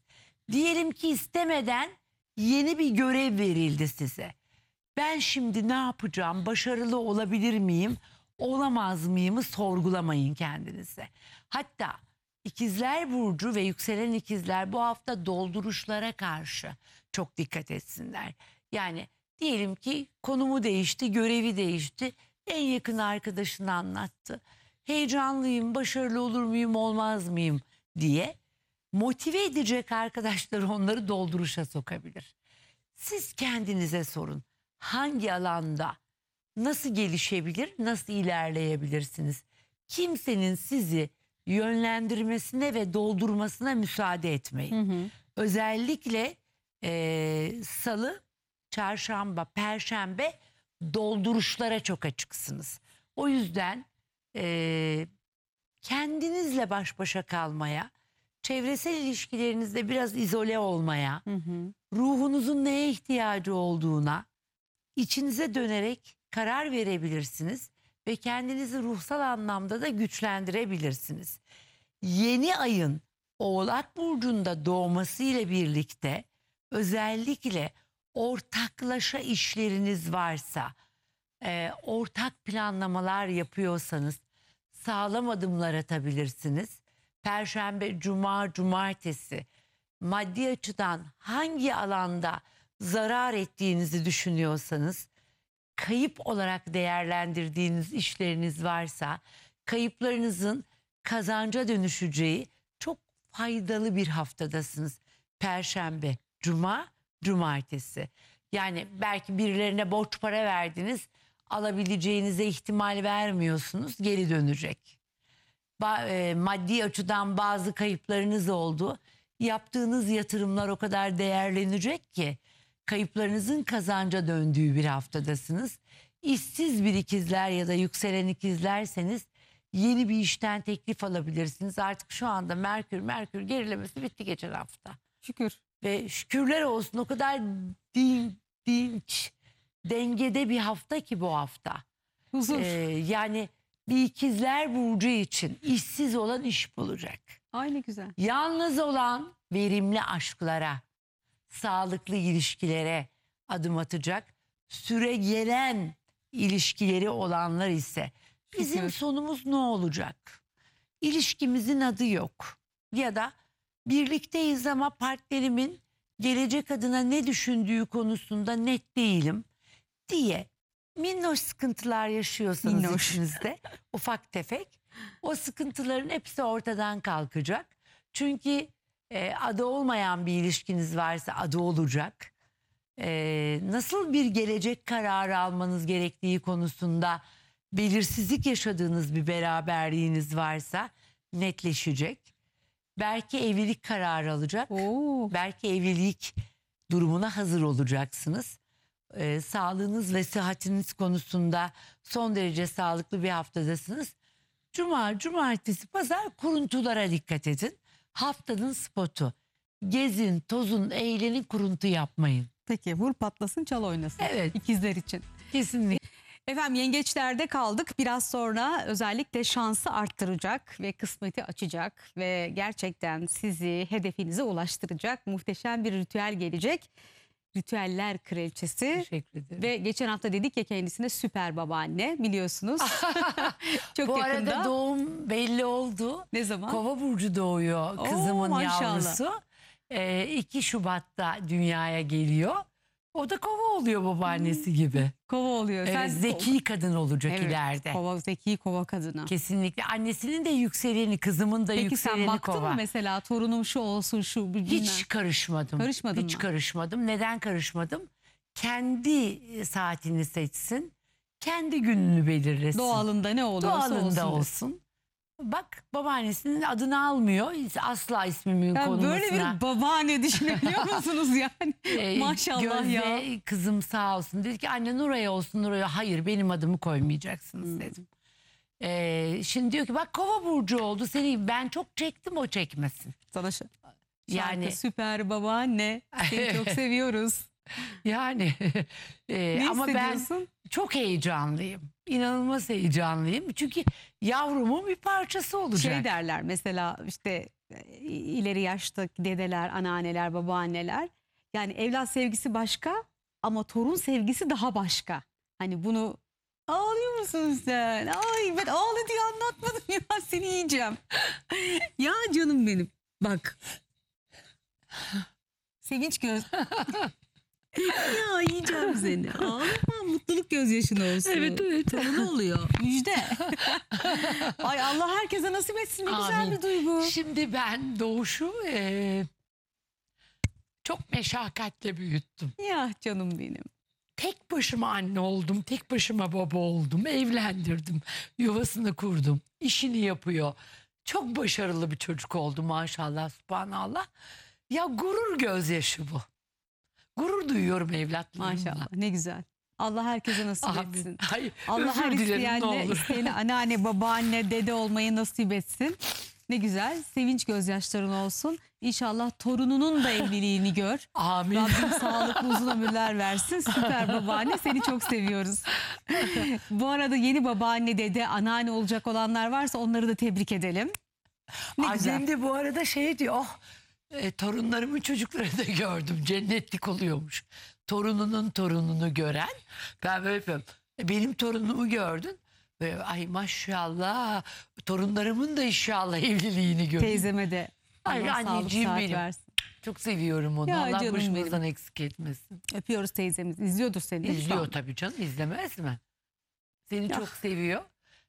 Diyelim ki istemeden yeni bir görev verildi size. Ben şimdi ne yapacağım? Başarılı olabilir miyim? Olamaz mıyım? sorgulamayın kendinize. Hatta İkizler burcu ve yükselen ikizler bu hafta dolduruşlara karşı çok dikkat etsinler. Yani diyelim ki konumu değişti, görevi değişti. En yakın arkadaşını anlattı. Heyecanlıyım, başarılı olur muyum, olmaz mıyım diye motive edecek arkadaşları onları dolduruşa sokabilir. Siz kendinize sorun. Hangi alanda nasıl gelişebilir, nasıl ilerleyebilirsiniz? Kimsenin sizi yönlendirmesine ve doldurmasına müsaade etmeyin. Hı hı. Özellikle e, salı, çarşamba, perşembe dolduruşlara çok açıksınız. O yüzden e, kendinizle baş başa kalmaya, çevresel ilişkilerinizde biraz izole olmaya, hı hı. ruhunuzun neye ihtiyacı olduğuna içinize dönerek karar verebilirsiniz ve kendinizi ruhsal anlamda da güçlendirebilirsiniz. Yeni ayın Oğlak burcunda doğması ile birlikte özellikle ortaklaşa işleriniz varsa, e, ortak planlamalar yapıyorsanız sağlam adımlar atabilirsiniz. Perşembe, cuma, cumartesi maddi açıdan hangi alanda zarar ettiğinizi düşünüyorsanız kayıp olarak değerlendirdiğiniz işleriniz varsa kayıplarınızın kazanca dönüşeceği çok faydalı bir haftadasınız. Perşembe, cuma, cumartesi. Yani belki birilerine borç para verdiniz, alabileceğinize ihtimal vermiyorsunuz, geri dönecek. Ba e, maddi açıdan bazı kayıplarınız oldu. Yaptığınız yatırımlar o kadar değerlenecek ki kayıplarınızın kazanca döndüğü bir haftadasınız. İşsiz bir ikizler ya da yükselen ikizlerseniz yeni bir işten teklif alabilirsiniz. Artık şu anda Merkür Merkür gerilemesi bitti geçen hafta. Şükür. Ve şükürler olsun o kadar din, dinç, dengede bir hafta ki bu hafta. Huzur. Ee, yani bir ikizler burcu için işsiz olan iş bulacak. Aynı güzel. Yalnız olan verimli aşklara, sağlıklı ilişkilere adım atacak. Süre gelen ilişkileri olanlar ise bizim sonumuz ne olacak? İlişkimizin adı yok. Ya da birlikteyiz ama partnerimin gelecek adına ne düşündüğü konusunda net değilim diye minnoş sıkıntılar yaşıyorsanız minnoş. içinizde ufak tefek o sıkıntıların hepsi ortadan kalkacak. Çünkü e, ee, adı olmayan bir ilişkiniz varsa adı olacak. E, nasıl bir gelecek kararı almanız gerektiği konusunda belirsizlik yaşadığınız bir beraberliğiniz varsa netleşecek. Belki evlilik kararı alacak. Oo. Belki evlilik durumuna hazır olacaksınız. E, sağlığınız ve sıhhatiniz konusunda son derece sağlıklı bir haftadasınız. Cuma, cumartesi, pazar kuruntulara dikkat edin haftanın spotu.
Gezin, tozun, eğlenin, kuruntu yapmayın. Peki vur patlasın çal oynasın. Evet. İkizler için. Kesinlikle. Efendim yengeçlerde kaldık. Biraz sonra özellikle şansı arttıracak ve kısmeti açacak ve gerçekten sizi hedefinize ulaştıracak muhteşem bir ritüel gelecek ritüeller kraliçesi. Teşekkür ederim. Ve geçen hafta dedik ya kendisine süper babaanne biliyorsunuz. Çok Bu yakında. arada
doğum belli oldu. Ne zaman? Kova burcu doğuyor kızımın Oo, maşallah. yavrusu. Ee, 2 Şubat'ta dünyaya geliyor. O da kova oluyor babaannesi gibi. Kova oluyor. Evet, zeki kadın olacak Evet, ileride. Kova zeki kova kadını. Kesinlikle. Annesinin de yükseleni, kızımın da Peki yükseleni sen baktın kova. mı
mesela torunum şu olsun şu bilmem. Hiç
karışmadım. Karışmadım. Hiç mı? karışmadım. Neden karışmadım? Kendi e, saatini seçsin. Kendi gününü belirlesin. Doğalında ne oluyorsa Doğalında olsun. olsun. Bak babaannesinin adını almıyor. Asla ismimin yani konulmasına. Böyle bir babaanne düşünebiliyor musunuz yani? Ee, Maşallah Gözde, ya. kızım sağ olsun. Dedi ki anne Nuray'a olsun Nuray'a. Hayır benim adımı koymayacaksınız hmm. dedim. Ee, şimdi diyor ki bak kova burcu oldu seni. Ben çok çektim o çekmesin. Sana şarkı yani,
süper babaanne. Seni çok seviyoruz. Yani
e, ne ama ben çok heyecanlıyım. İnanılmaz heyecanlıyım. Çünkü
yavrumun bir parçası olacak. Şey derler mesela işte e, ileri yaşta dedeler, anneanneler, babaanneler. Yani evlat sevgisi başka ama torun sevgisi daha başka. Hani bunu ağlıyor musun sen? Ay ben ağla diye anlatmadım ya seni yiyeceğim. ya canım benim bak. Sevinç göz. ya yiyeceğim seni. Ağlama mutluluk gözyaşın olsun. Evet evet. Ne oluyor? Müjde. Ay Allah herkese nasip etsin. Ne güzel bir duygu. Şimdi ben doğuşu eee,
çok meşakkatle büyüttüm. Ya canım benim. Tek başıma anne oldum, tek başıma baba oldum, evlendirdim, yuvasını kurdum, işini yapıyor. Çok başarılı bir çocuk oldu maşallah, subhanallah.
Ya gurur gözyaşı bu. Gurur duyuyorum evlatlığımla. Maşallah ne güzel. Allah herkese nasip Amin. etsin. Hayır, Allah her dilerim, isteyenle, isteyene anneanne, babaanne, dede olmayı nasip etsin. Ne güzel. Sevinç gözyaşların olsun. İnşallah torununun da evliliğini gör. Amin. Rabbim sağlıklı uzun ömürler versin. Süper babaanne seni çok seviyoruz. Bu arada yeni babaanne, dede, anneanne olacak olanlar varsa onları da tebrik edelim.
Ne Annem güzel. de bu arada şey diyor. Oh e, torunlarımın çocukları da gördüm. Cennetlik oluyormuş. Torununun torununu gören. Ben böyle yapıyorum. E, benim torunumu gördün. Böyle, Ay maşallah
torunlarımın da inşallah evliliğini gördüm. Teyzeme de. Ay anneciğim benim. Versin.
Çok seviyorum onu. Ya Allah canım başımızdan eksik etmesin.
Öpüyoruz teyzemiz. İzliyordur seni. İzliyor
tabii canım. izlemez mi?
Seni ya. çok seviyor.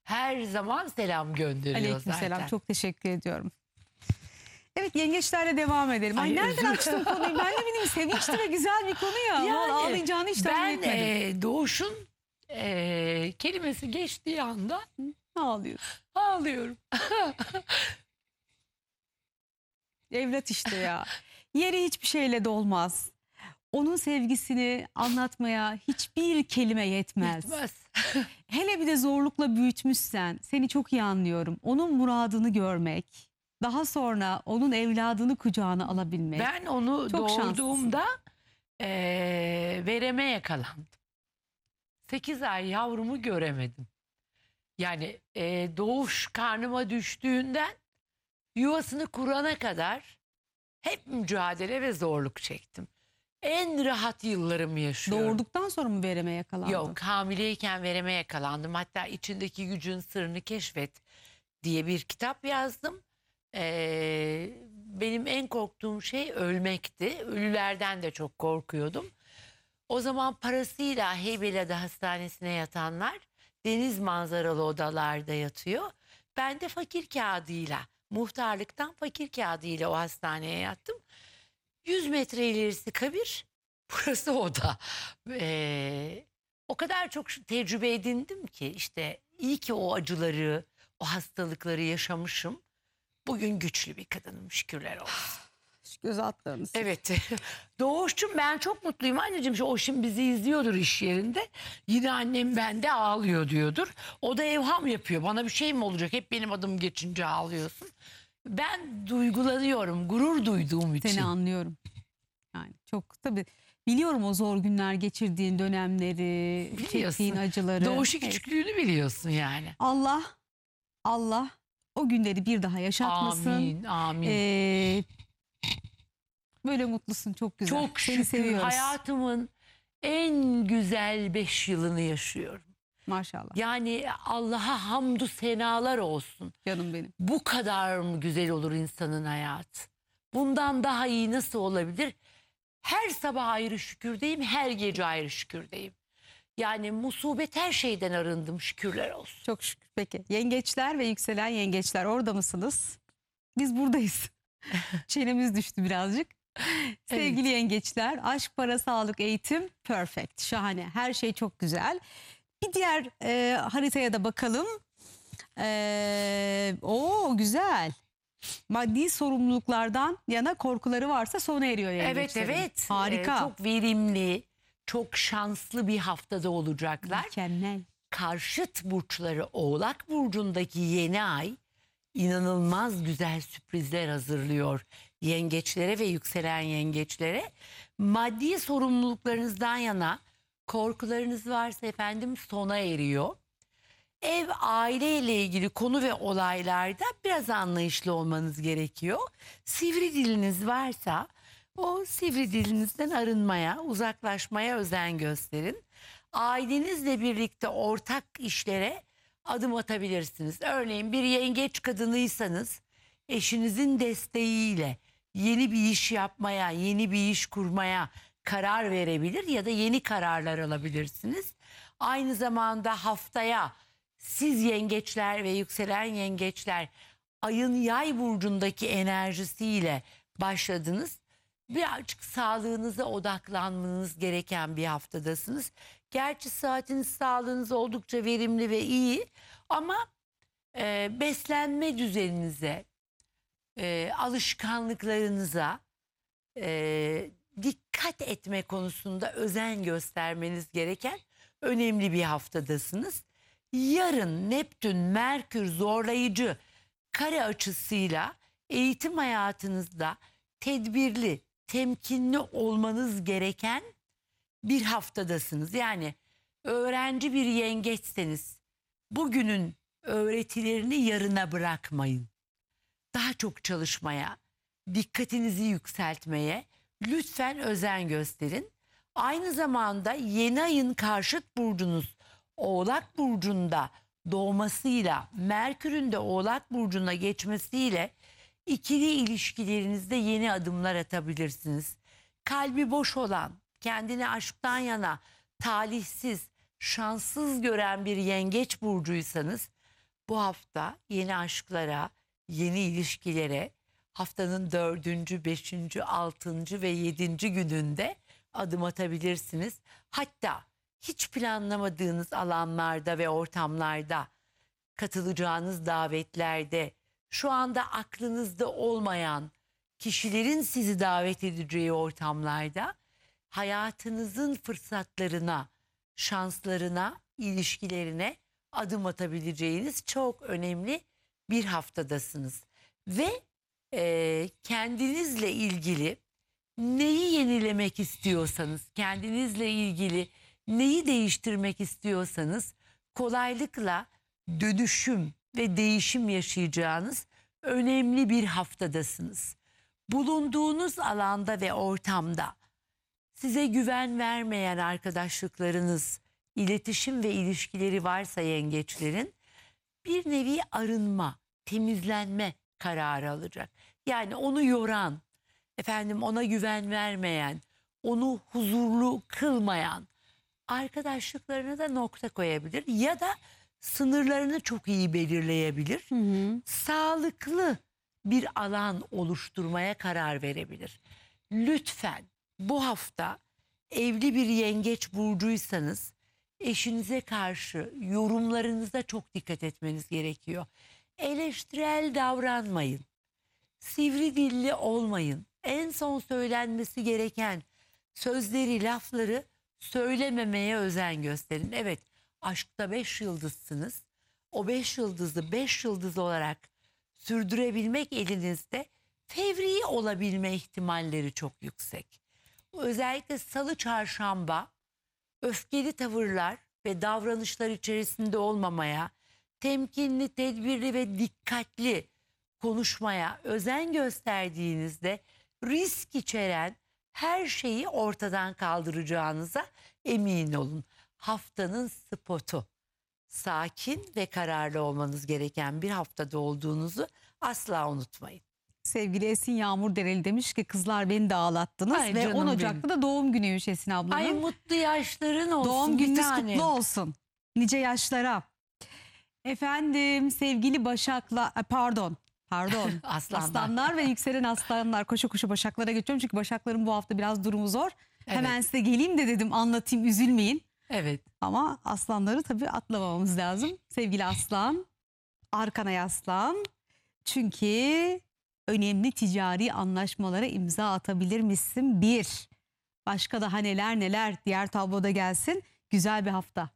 Her zaman selam gönderiyor Aleyküm zaten. selam. Çok teşekkür ediyorum. Evet yengeçlerle devam edelim. Ay, Ay nereden özür- açtın konuyu? Ben ne bileyim sevinçli ve güzel bir konu ya. Yani, Vallahi ağlayacağını hiç tahmin Ben e,
doğuşun e, kelimesi geçtiği anda ağlıyorum. ağlıyorum.
Evlat işte ya. Yeri hiçbir şeyle dolmaz. Onun sevgisini anlatmaya hiçbir kelime yetmez. Yetmez. Hele bir de zorlukla büyütmüşsen seni çok iyi anlıyorum. Onun muradını görmek, daha sonra onun evladını kucağına alabilmek. Ben onu Çok doğurduğumda
e, vereme yakalandım. 8 ay yavrumu göremedim. Yani e, doğuş karnıma düştüğünden yuvasını kurana kadar hep mücadele ve zorluk çektim. En rahat yıllarımı yaşıyorum. Doğurduktan sonra
mı vereme yakalandın? Yok
hamileyken vereme yakalandım. Hatta içindeki gücün sırrını keşfet diye bir kitap yazdım. Ee, benim en korktuğum şey ölmekti. Ölülerden de çok korkuyordum. O zaman parasıyla Heybeliada Hastanesi'ne yatanlar deniz manzaralı odalarda yatıyor. Ben de fakir kağıdıyla, muhtarlıktan fakir kağıdıyla o hastaneye yattım. 100 metre ilerisi kabir, burası oda. Ee, o kadar çok tecrübe edindim ki işte iyi ki o acıları, o hastalıkları yaşamışım. Bugün güçlü bir kadınım şükürler olsun. Göz atlarınız. Evet. Doğuş'cum ben çok mutluyum anneciğim. Şimdi o şimdi bizi izliyordur iş yerinde. Yine annem bende ağlıyor diyordur. O da evham yapıyor. Bana bir şey mi olacak? Hep benim adım geçince
ağlıyorsun. Ben duygulanıyorum. Gurur duyduğum için. Seni anlıyorum. Yani çok tabii biliyorum o zor günler geçirdiğin dönemleri, Biliyorsun. çektiğin acıları. Doğuş'u
küçüklüğünü biliyorsun yani.
Allah Allah o günleri bir daha yaşatmasın. Amin, amin. Ee, böyle mutlusun çok güzel. Çok Seni şükür seviyoruz. hayatımın en
güzel beş yılını yaşıyorum. Maşallah. Yani Allah'a hamdü senalar olsun. Canım benim. Bu kadar mı güzel olur insanın hayatı? Bundan daha iyi nasıl olabilir? Her sabah ayrı şükürdeyim, her gece ayrı şükürdeyim.
Yani musibet her şeyden arındım şükürler olsun. Çok şükür. Peki yengeçler ve yükselen yengeçler orada mısınız? Biz buradayız. Çenemiz düştü birazcık. Sevgili yengeçler, aşk, para, sağlık, eğitim perfect. Şahane. Her şey çok güzel. Bir diğer e, haritaya da bakalım. E, o güzel. Maddi sorumluluklardan yana korkuları varsa sona eriyor yengeçlerin. Evet evet. Harika. Ee, çok
verimli, çok şanslı bir haftada olacaklar. Mükemmel. Karşıt burçları Oğlak burcundaki yeni ay inanılmaz güzel sürprizler hazırlıyor yengeçlere ve yükselen yengeçlere. Maddi sorumluluklarınızdan yana korkularınız varsa efendim sona eriyor. Ev aile ile ilgili konu ve olaylarda biraz anlayışlı olmanız gerekiyor. Sivri diliniz varsa o sivri dilinizden arınmaya, uzaklaşmaya özen gösterin. Ailenizle birlikte ortak işlere adım atabilirsiniz. Örneğin bir yengeç kadınıysanız eşinizin desteğiyle yeni bir iş yapmaya, yeni bir iş kurmaya karar verebilir ya da yeni kararlar alabilirsiniz. Aynı zamanda haftaya siz yengeçler ve yükselen yengeçler ayın yay burcundaki enerjisiyle başladınız birazcık sağlığınıza odaklanmanız gereken bir haftadasınız. Gerçi saatiniz sağlığınız oldukça verimli ve iyi ama e, beslenme düzeninize, e, alışkanlıklarınıza e, dikkat etme konusunda özen göstermeniz gereken önemli bir haftadasınız. Yarın Neptün, Merkür zorlayıcı kare açısıyla eğitim hayatınızda tedbirli, temkinli olmanız gereken bir haftadasınız. Yani öğrenci bir yengeçseniz bugünün öğretilerini yarına bırakmayın. Daha çok çalışmaya, dikkatinizi yükseltmeye lütfen özen gösterin. Aynı zamanda yeni ayın karşıt burcunuz Oğlak burcunda doğmasıyla Merkür'ün de Oğlak burcuna geçmesiyle İkili ilişkilerinizde yeni adımlar atabilirsiniz. Kalbi boş olan, kendini aşktan yana, talihsiz, şanssız gören bir yengeç burcuysanız bu hafta yeni aşklara, yeni ilişkilere haftanın dördüncü, beşinci, altıncı ve yedinci gününde adım atabilirsiniz. Hatta hiç planlamadığınız alanlarda ve ortamlarda katılacağınız davetlerde şu anda aklınızda olmayan kişilerin sizi davet edeceği ortamlarda hayatınızın fırsatlarına, şanslarına, ilişkilerine adım atabileceğiniz çok önemli bir haftadasınız. Ve e, kendinizle ilgili neyi yenilemek istiyorsanız, kendinizle ilgili neyi değiştirmek istiyorsanız kolaylıkla dönüşüm ve değişim yaşayacağınız önemli bir haftadasınız. Bulunduğunuz alanda ve ortamda size güven vermeyen arkadaşlıklarınız, iletişim ve ilişkileri varsa yengeçlerin bir nevi arınma, temizlenme kararı alacak. Yani onu yoran, efendim ona güven vermeyen, onu huzurlu kılmayan arkadaşlıklarına da nokta koyabilir ya da sınırlarını çok iyi belirleyebilir. Hı hı. Sağlıklı bir alan oluşturmaya karar verebilir. Lütfen bu hafta evli bir yengeç burcuysanız eşinize karşı yorumlarınıza çok dikkat etmeniz gerekiyor. Eleştirel davranmayın. Sivri dilli olmayın. En son söylenmesi gereken sözleri, lafları söylememeye özen gösterin. Evet aşkta beş yıldızsınız. O beş yıldızı beş yıldız olarak sürdürebilmek elinizde fevri olabilme ihtimalleri çok yüksek. Özellikle salı çarşamba öfkeli tavırlar ve davranışlar içerisinde olmamaya, temkinli, tedbirli ve dikkatli konuşmaya özen gösterdiğinizde risk içeren her şeyi ortadan kaldıracağınıza emin olun haftanın spotu. Sakin ve kararlı olmanız gereken bir haftada olduğunuzu asla unutmayın.
Sevgili Esin Yağmur Dereli demiş ki kızlar beni de ağlattınız Ay ve 10 Ocak'ta da doğum günüymüş Esin ablanın. Ay mutlu yaşların olsun. Doğum gününüz yani. kutlu olsun. Nice yaşlara. Efendim sevgili Başak'la e, pardon pardon aslanlar. aslanlar ve yükselen aslanlar koşu koşu Başak'lara geçiyorum çünkü Başak'ların bu hafta biraz durumu zor. Evet. Hemen size geleyim de dedim anlatayım üzülmeyin. Evet. Ama aslanları tabii atlamamamız lazım. Sevgili aslan, arkana yaslan. Çünkü önemli ticari anlaşmalara imza atabilir misin? Bir. Başka daha neler neler diğer tabloda gelsin. Güzel bir hafta.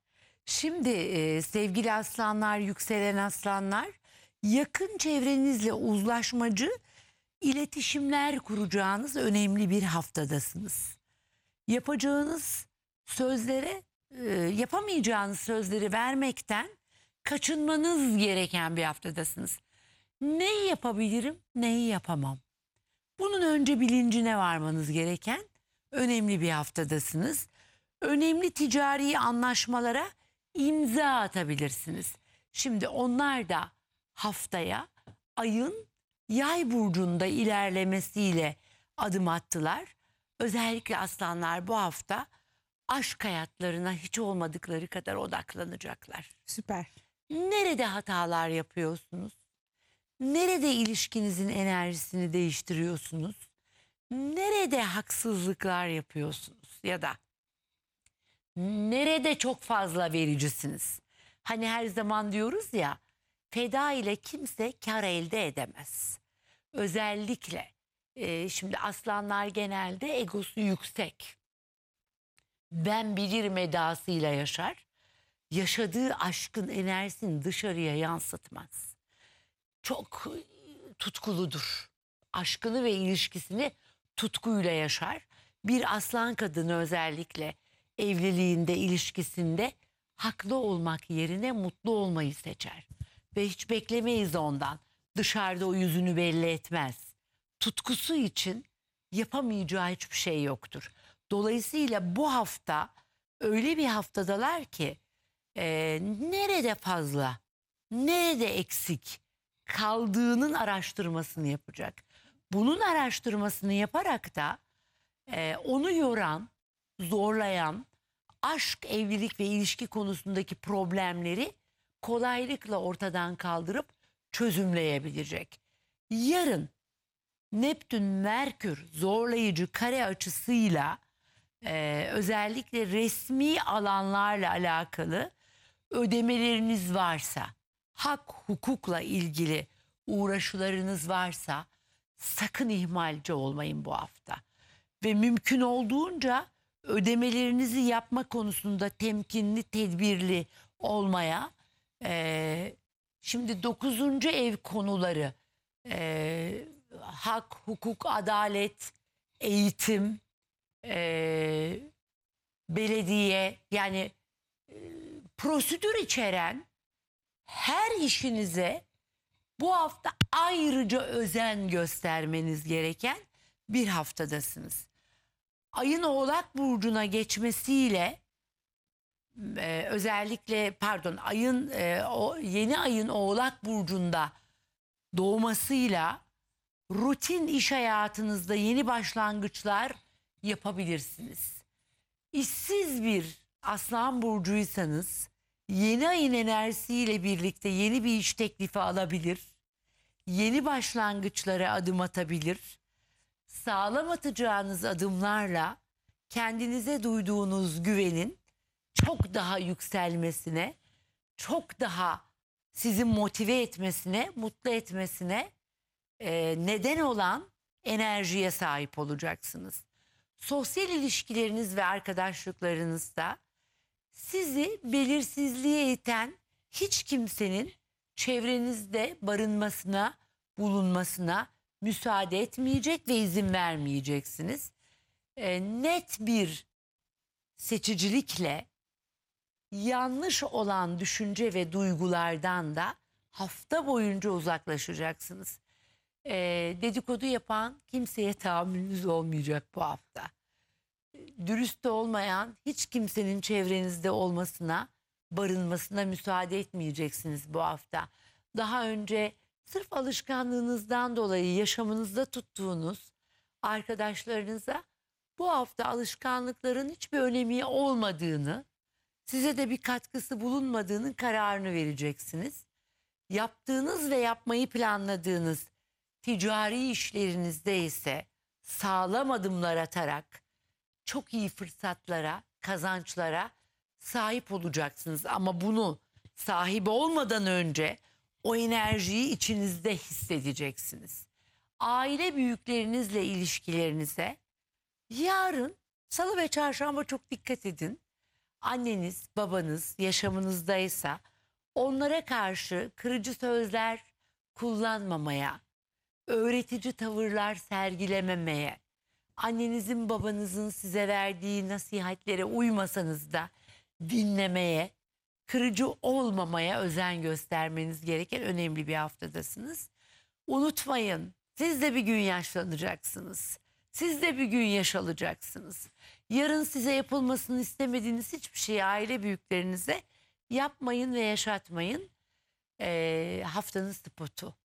Şimdi e, sevgili aslanlar, yükselen aslanlar
yakın çevrenizle uzlaşmacı iletişimler kuracağınız önemli bir haftadasınız. Yapacağınız sözlere e, yapamayacağınız sözleri vermekten kaçınmanız gereken bir haftadasınız. Neyi yapabilirim, neyi yapamam? Bunun önce bilincine varmanız gereken önemli bir haftadasınız. Önemli ticari anlaşmalara imza atabilirsiniz. Şimdi onlar da haftaya ayın yay burcunda ilerlemesiyle adım attılar. Özellikle aslanlar bu hafta aşk hayatlarına hiç olmadıkları kadar odaklanacaklar. Süper. Nerede hatalar yapıyorsunuz? Nerede ilişkinizin enerjisini değiştiriyorsunuz? Nerede haksızlıklar yapıyorsunuz ya da nerede çok fazla vericisiniz? Hani her zaman diyoruz ya feda ile kimse kar elde edemez. Özellikle e, şimdi aslanlar genelde egosu yüksek ben bilirim edasıyla yaşar. Yaşadığı aşkın enerjisini dışarıya yansıtmaz. Çok tutkuludur. Aşkını ve ilişkisini tutkuyla yaşar. Bir aslan kadını özellikle evliliğinde, ilişkisinde haklı olmak yerine mutlu olmayı seçer. Ve hiç beklemeyiz ondan. Dışarıda o yüzünü belli etmez. Tutkusu için yapamayacağı hiçbir şey yoktur. Dolayısıyla bu hafta öyle bir haftadalar ki e, nerede fazla, nerede eksik kaldığının araştırmasını yapacak. Bunun araştırmasını yaparak da e, onu yoran, zorlayan, aşk, evlilik ve ilişki konusundaki problemleri kolaylıkla ortadan kaldırıp çözümleyebilecek. Yarın Neptün Merkür zorlayıcı kare açısıyla e, özellikle resmi alanlarla alakalı ödemeleriniz varsa, hak hukukla ilgili uğraşılarınız varsa sakın ihmalci olmayın bu hafta. Ve mümkün olduğunca ödemelerinizi yapma konusunda temkinli, tedbirli olmaya e, şimdi dokuzuncu ev konuları e, hak, hukuk, adalet, eğitim, e, belediye yani e, prosedür içeren her işinize bu hafta ayrıca özen göstermeniz gereken bir haftadasınız. Ayın Oğlak burcuna geçmesiyle e, özellikle pardon ayın e, o, yeni ayın Oğlak burcunda doğmasıyla rutin iş hayatınızda yeni başlangıçlar yapabilirsiniz. İşsiz bir aslan burcuysanız yeni ayın enerjisiyle birlikte yeni bir iş teklifi alabilir. Yeni başlangıçlara adım atabilir. Sağlam atacağınız adımlarla kendinize duyduğunuz güvenin çok daha yükselmesine, çok daha sizi motive etmesine, mutlu etmesine e, neden olan enerjiye sahip olacaksınız sosyal ilişkileriniz ve arkadaşlıklarınızda sizi belirsizliğe iten hiç kimsenin çevrenizde barınmasına, bulunmasına müsaade etmeyecek ve izin vermeyeceksiniz. E, net bir seçicilikle yanlış olan düşünce ve duygulardan da hafta boyunca uzaklaşacaksınız e, dedikodu yapan kimseye tahammülünüz olmayacak bu hafta. Dürüst olmayan hiç kimsenin çevrenizde olmasına, barınmasına müsaade etmeyeceksiniz bu hafta. Daha önce sırf alışkanlığınızdan dolayı yaşamınızda tuttuğunuz arkadaşlarınıza bu hafta alışkanlıkların hiçbir önemi olmadığını, size de bir katkısı bulunmadığının kararını vereceksiniz. Yaptığınız ve yapmayı planladığınız ticari işlerinizde ise sağlam adımlar atarak çok iyi fırsatlara, kazançlara sahip olacaksınız. Ama bunu sahibi olmadan önce o enerjiyi içinizde hissedeceksiniz. Aile büyüklerinizle ilişkilerinize yarın salı ve çarşamba çok dikkat edin. Anneniz, babanız yaşamınızdaysa onlara karşı kırıcı sözler kullanmamaya, öğretici tavırlar sergilememeye, annenizin babanızın size verdiği nasihatlere uymasanız da dinlemeye, kırıcı olmamaya özen göstermeniz gereken önemli bir haftadasınız. Unutmayın siz de bir gün yaşlanacaksınız. Siz de bir gün yaş alacaksınız. Yarın size yapılmasını istemediğiniz hiçbir şeyi aile büyüklerinize yapmayın ve yaşatmayın. Ee, haftanın spotu.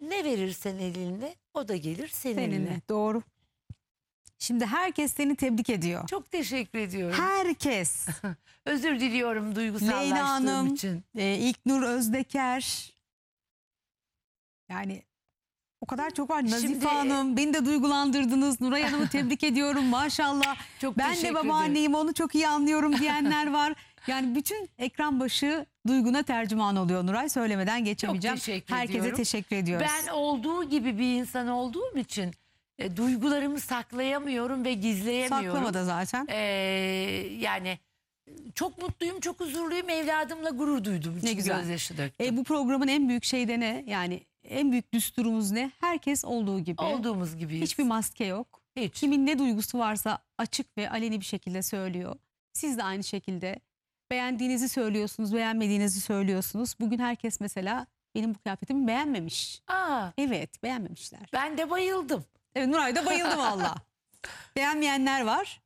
Ne verirsen elinle o da gelir seninle. Seninle doğru.
Şimdi herkes seni tebrik ediyor. Çok teşekkür ediyorum. Herkes.
Özür diliyorum duygusallaştığım Leyla Hanım, için. E,
İlknur Özdeker. Yani o kadar çok var. Nazife Şimdi- Hanım beni de duygulandırdınız. Nuray Hanım'ı tebrik ediyorum maşallah. Çok ben teşekkür de ederim. babaanneyim onu çok iyi anlıyorum diyenler var. Yani bütün ekran başı duyguna tercüman oluyor Nuray. Söylemeden geçemeyeceğim. Çok teşekkür Herkese ediyorum. teşekkür ediyoruz. Ben olduğu gibi bir insan olduğum için e, duygularımı
saklayamıyorum ve gizleyemiyorum. Saklamadı zaten. Ee, yani
çok mutluyum, çok huzurluyum. Evladımla gurur duydum. Ne güzel. Gözyaşı E, bu programın en büyük şeyi de ne? Yani en büyük düsturumuz ne? Herkes olduğu gibi. Olduğumuz gibi. Hiçbir maske yok. Hiç. Kimin ne duygusu varsa açık ve aleni bir şekilde söylüyor. Siz de aynı şekilde beğendiğinizi söylüyorsunuz, beğenmediğinizi söylüyorsunuz. Bugün herkes mesela benim bu kıyafetimi beğenmemiş. Aa, Evet, beğenmemişler. ben de bayıldım. Evet, Nuray da bayıldım valla. Beğenmeyenler var.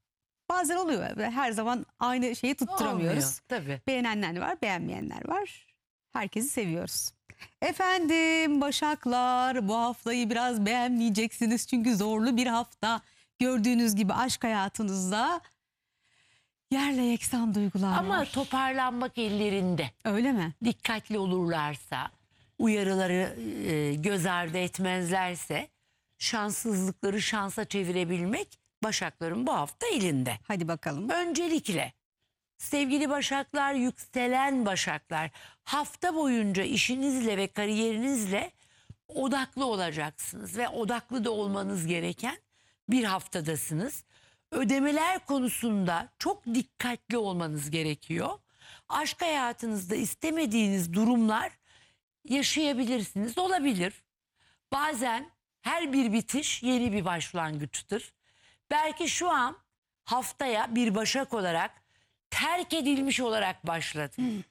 Bazen oluyor. Her zaman aynı şeyi tutturamıyoruz. Olmuyor, Tabii. Beğenenler var, beğenmeyenler var. Herkesi seviyoruz. Efendim Başaklar bu haftayı biraz beğenmeyeceksiniz çünkü zorlu bir hafta. Gördüğünüz gibi aşk hayatınızda yerle yeksan duygular Ama toparlanmak ellerinde. Öyle mi? Dikkatli olurlarsa,
uyarıları e, göz ardı etmezlerse şanssızlıkları şansa çevirebilmek Başakların bu hafta elinde. Hadi bakalım. Öncelikle sevgili Başaklar, yükselen Başaklar hafta boyunca işinizle ve kariyerinizle odaklı olacaksınız ve odaklı da olmanız gereken bir haftadasınız ödemeler konusunda çok dikkatli olmanız gerekiyor. Aşk hayatınızda istemediğiniz durumlar yaşayabilirsiniz, olabilir. Bazen her bir bitiş yeni bir başlangıçtır. Belki şu an haftaya bir başak olarak terk edilmiş olarak başladın. Hmm.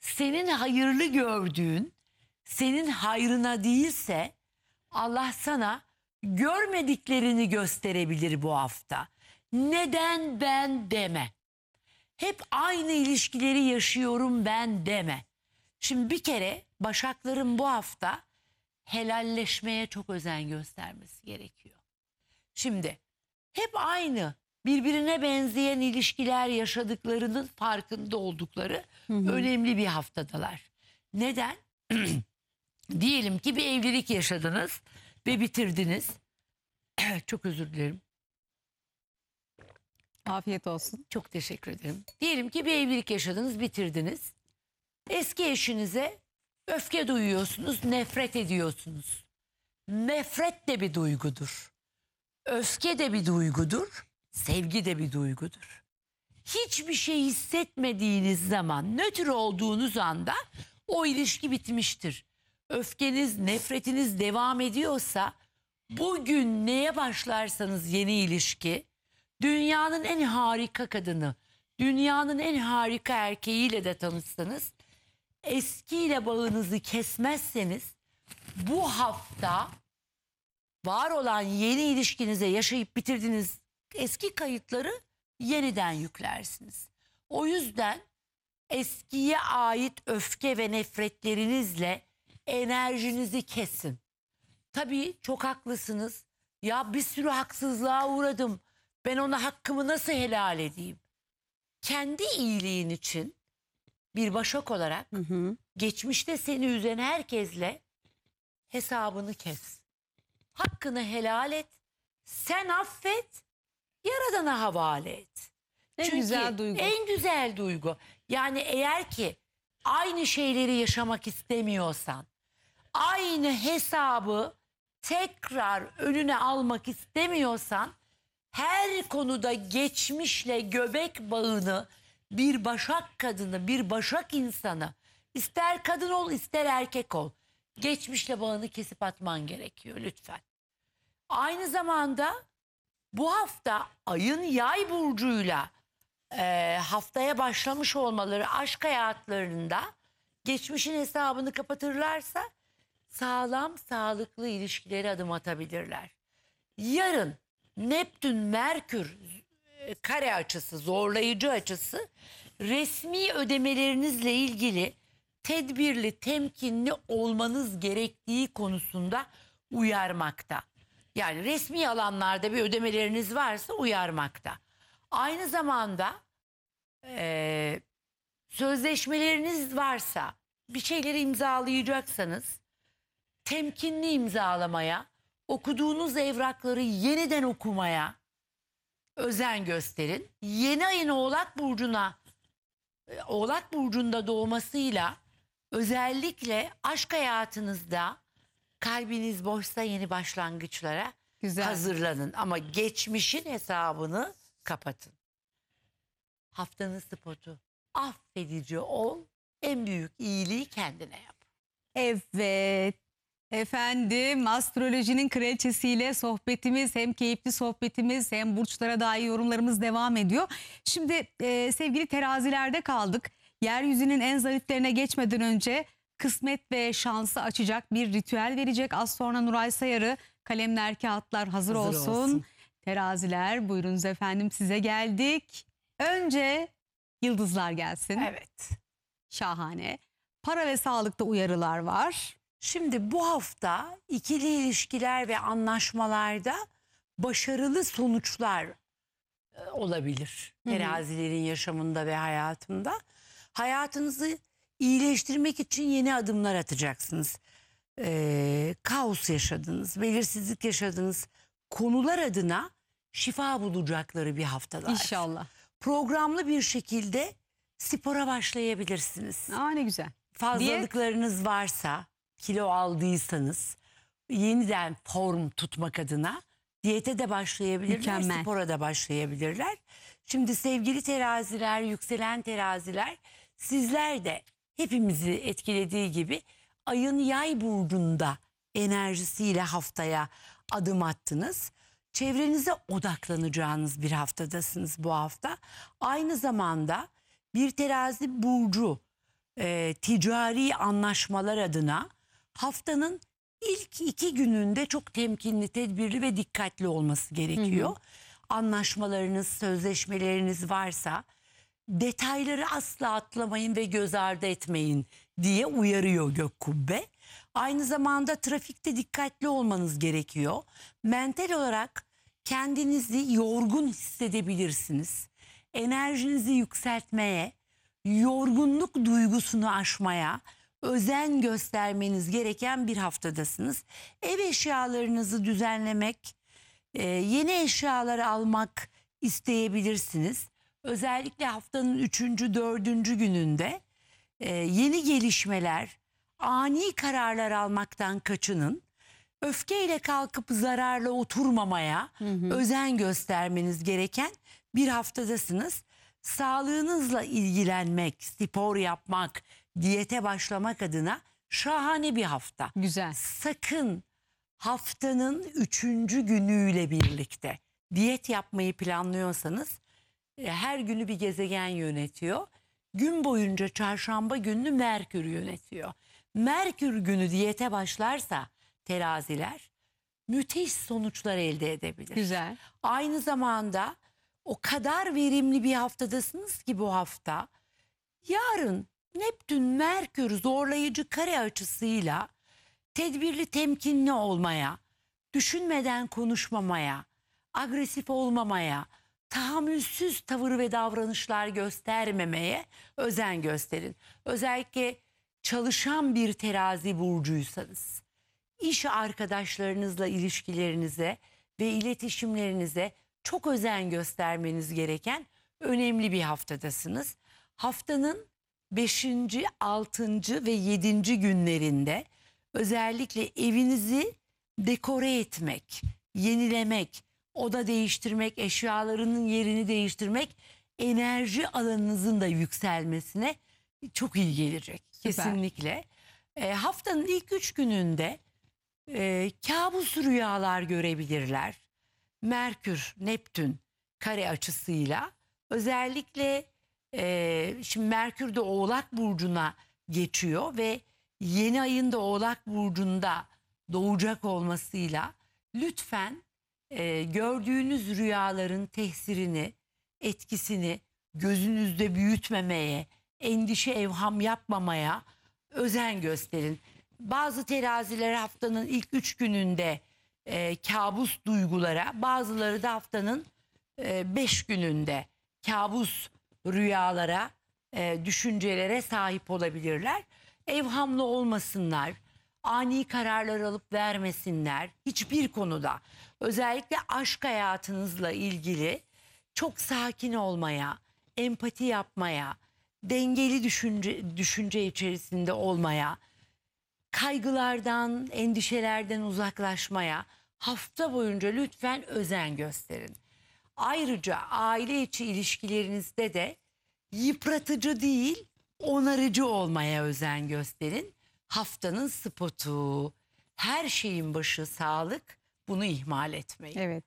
Senin hayırlı gördüğün senin hayrına değilse Allah sana görmediklerini gösterebilir bu hafta. Neden ben deme. Hep aynı ilişkileri yaşıyorum ben deme. Şimdi bir kere Başakların bu hafta helalleşmeye çok özen göstermesi gerekiyor. Şimdi hep aynı birbirine benzeyen ilişkiler yaşadıklarının farkında oldukları hı hı. önemli bir haftadalar. Neden? Diyelim ki bir evlilik yaşadınız ve bitirdiniz. çok özür dilerim. Afiyet olsun. Çok
teşekkür ederim.
Diyelim ki bir evlilik yaşadınız, bitirdiniz. Eski eşinize öfke duyuyorsunuz, nefret ediyorsunuz. Nefret de bir duygudur. Öfke de bir duygudur, sevgi de bir duygudur. Hiçbir şey hissetmediğiniz zaman, nötr olduğunuz anda o ilişki bitmiştir. Öfkeniz, nefretiniz devam ediyorsa bugün neye başlarsanız yeni ilişki dünyanın en harika kadını, dünyanın en harika erkeğiyle de tanışsanız, eskiyle bağınızı kesmezseniz bu hafta var olan yeni ilişkinize yaşayıp bitirdiğiniz eski kayıtları yeniden yüklersiniz. O yüzden eskiye ait öfke ve nefretlerinizle enerjinizi kesin. Tabii çok haklısınız. Ya bir sürü haksızlığa uğradım. Ben ona hakkımı nasıl helal edeyim? Kendi iyiliğin için bir başak olarak Hı hı. geçmişte seni üzen herkesle hesabını kes. Hakkını helal et. Sen affet. Yaradana havale et. En Çünkü güzel duygu. En güzel duygu. Yani eğer ki aynı şeyleri yaşamak istemiyorsan, aynı hesabı tekrar önüne almak istemiyorsan her konuda geçmişle göbek bağını bir başak kadını, bir başak insanı ister kadın ol ister erkek ol geçmişle bağını kesip atman gerekiyor lütfen. Aynı zamanda bu hafta ayın yay burcuyla e, haftaya başlamış olmaları aşk hayatlarında geçmişin hesabını kapatırlarsa sağlam sağlıklı ilişkileri adım atabilirler. Yarın Neptün Merkür e, kare açısı, zorlayıcı açısı resmi ödemelerinizle ilgili tedbirli, temkinli olmanız gerektiği konusunda uyarmakta. Yani resmi alanlarda bir ödemeleriniz varsa uyarmakta. Aynı zamanda e, sözleşmeleriniz varsa bir şeyleri imzalayacaksanız temkinli imzalamaya, okuduğunuz evrakları yeniden okumaya özen gösterin. Yeni ayın Oğlak burcuna e, Oğlak burcunda doğmasıyla özellikle aşk hayatınızda kalbiniz boşsa yeni başlangıçlara Güzel. hazırlanın ama geçmişin hesabını kapatın. Haftanın spotu affedici ol, en büyük iyiliği kendine yap.
Evet. Efendim astrolojinin kraliçesiyle sohbetimiz hem keyifli sohbetimiz hem burçlara dair yorumlarımız devam ediyor. Şimdi e, sevgili terazilerde kaldık. Yeryüzünün en zariflerine geçmeden önce kısmet ve şansı açacak bir ritüel verecek. Az sonra Nuray Sayarı kalemler kağıtlar hazır, hazır olsun. olsun. Teraziler buyurunuz efendim size geldik. Önce yıldızlar gelsin. Evet. Şahane. Para ve sağlıkta uyarılar var.
Şimdi bu hafta ikili ilişkiler ve anlaşmalarda başarılı sonuçlar e, olabilir. Terazilerin yaşamında ve hayatında. Hayatınızı iyileştirmek için yeni adımlar atacaksınız. E, kaos yaşadınız, belirsizlik yaşadınız. Konular adına şifa bulacakları bir haftalar. İnşallah. Programlı bir şekilde spora başlayabilirsiniz. Aa ne güzel. Fazlalıklarınız varsa kilo aldıysanız yeniden form tutmak adına diyete de başlayabilirler, Mükemmel. spora da başlayabilirler. Şimdi sevgili teraziler, yükselen teraziler sizler de hepimizi etkilediği gibi ayın yay burcunda enerjisiyle haftaya adım attınız. Çevrenize odaklanacağınız bir haftadasınız bu hafta. Aynı zamanda bir terazi burcu e, ticari anlaşmalar adına haftanın ilk iki gününde çok temkinli, tedbirli ve dikkatli olması gerekiyor. Hı hı. Anlaşmalarınız, sözleşmeleriniz varsa detayları asla atlamayın ve göz ardı etmeyin diye uyarıyor gök kubbe. Aynı zamanda trafikte dikkatli olmanız gerekiyor. Mental olarak kendinizi yorgun hissedebilirsiniz. Enerjinizi yükseltmeye, yorgunluk duygusunu aşmaya, özen göstermeniz gereken bir haftadasınız. Ev eşyalarınızı düzenlemek, e, yeni eşyalar almak isteyebilirsiniz. Özellikle haftanın üçüncü, dördüncü gününde e, yeni gelişmeler, ani kararlar almaktan kaçının. Öfkeyle kalkıp zararla oturmamaya hı hı. özen göstermeniz gereken bir haftadasınız. Sağlığınızla ilgilenmek, spor yapmak, diyete başlamak adına şahane bir hafta. Güzel. Sakın haftanın üçüncü günüyle birlikte diyet yapmayı planlıyorsanız e, her günü bir gezegen yönetiyor. Gün boyunca çarşamba gününü Merkür yönetiyor. Merkür günü diyete başlarsa teraziler müthiş sonuçlar elde edebilir. Güzel. Aynı zamanda o kadar verimli bir haftadasınız ki bu hafta yarın Neptün Merkür zorlayıcı kare açısıyla tedbirli temkinli olmaya, düşünmeden konuşmamaya, agresif olmamaya, tahammülsüz tavır ve davranışlar göstermemeye özen gösterin. Özellikle çalışan bir terazi burcuysanız, iş arkadaşlarınızla ilişkilerinize ve iletişimlerinize çok özen göstermeniz gereken önemli bir haftadasınız. Haftanın 5. 6. ve 7. günlerinde özellikle evinizi dekore etmek, yenilemek, oda değiştirmek, eşyalarının yerini değiştirmek enerji alanınızın da yükselmesine çok iyi gelecek. Süper. Kesinlikle. E, haftanın ilk üç gününde e, kabus rüyalar görebilirler. Merkür, Neptün kare açısıyla özellikle e, şimdi Merkür de Oğlak Burcu'na geçiyor ve yeni ayın da Oğlak Burcu'nda doğacak olmasıyla lütfen e, gördüğünüz rüyaların tesirini, etkisini gözünüzde büyütmemeye, endişe evham yapmamaya özen gösterin. Bazı teraziler haftanın ilk üç gününde e, kabus duygulara, bazıları da haftanın e, beş gününde kabus rüyalara, e, düşüncelere sahip olabilirler. Evhamlı olmasınlar, ani kararlar alıp vermesinler hiçbir konuda. Özellikle aşk hayatınızla ilgili çok sakin olmaya, empati yapmaya, dengeli düşünce, düşünce içerisinde olmaya, kaygılardan, endişelerden uzaklaşmaya hafta boyunca lütfen özen gösterin. Ayrıca aile içi ilişkilerinizde de yıpratıcı değil, onarıcı olmaya özen gösterin. Haftanın spotu. Her şeyin başı sağlık. Bunu ihmal etmeyin. Evet.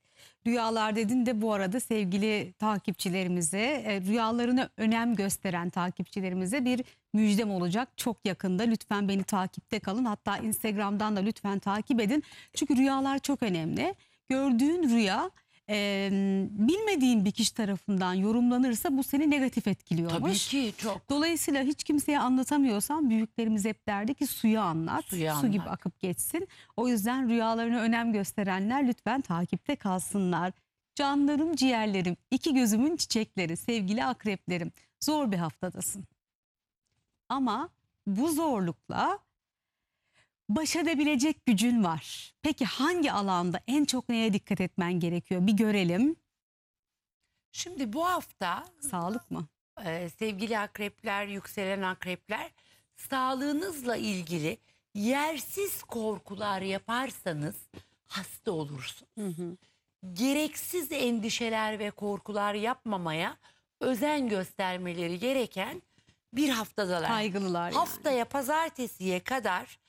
Rüyalar dedin de bu arada sevgili takipçilerimize, e, rüyalarına önem gösteren takipçilerimize bir müjdem olacak. Çok yakında lütfen beni takipte kalın. Hatta Instagram'dan da lütfen takip edin. Çünkü rüyalar çok önemli. Gördüğün rüya e, bilmediğin bir kişi tarafından yorumlanırsa bu seni negatif etkiliyormuş. Tabii ki çok. Dolayısıyla hiç kimseye anlatamıyorsan büyüklerimiz hep derdi ki suyu anlat, Suyu su gibi akıp geçsin. O yüzden rüyalarına önem gösterenler lütfen takipte kalsınlar. Canlarım, ciğerlerim, iki gözümün çiçekleri, sevgili akreplerim. Zor bir haftadasın. Ama bu zorlukla baş edebilecek gücün var. Peki hangi alanda en çok neye dikkat etmen gerekiyor? Bir görelim.
Şimdi bu hafta Sağlık mı? e, sevgili akrepler, yükselen akrepler sağlığınızla ilgili yersiz korkular yaparsanız hasta olursunuz. Hı hı. Gereksiz endişeler ve korkular yapmamaya özen göstermeleri gereken bir haftadalar. Kaygılılar yani. Haftaya pazartesiye kadar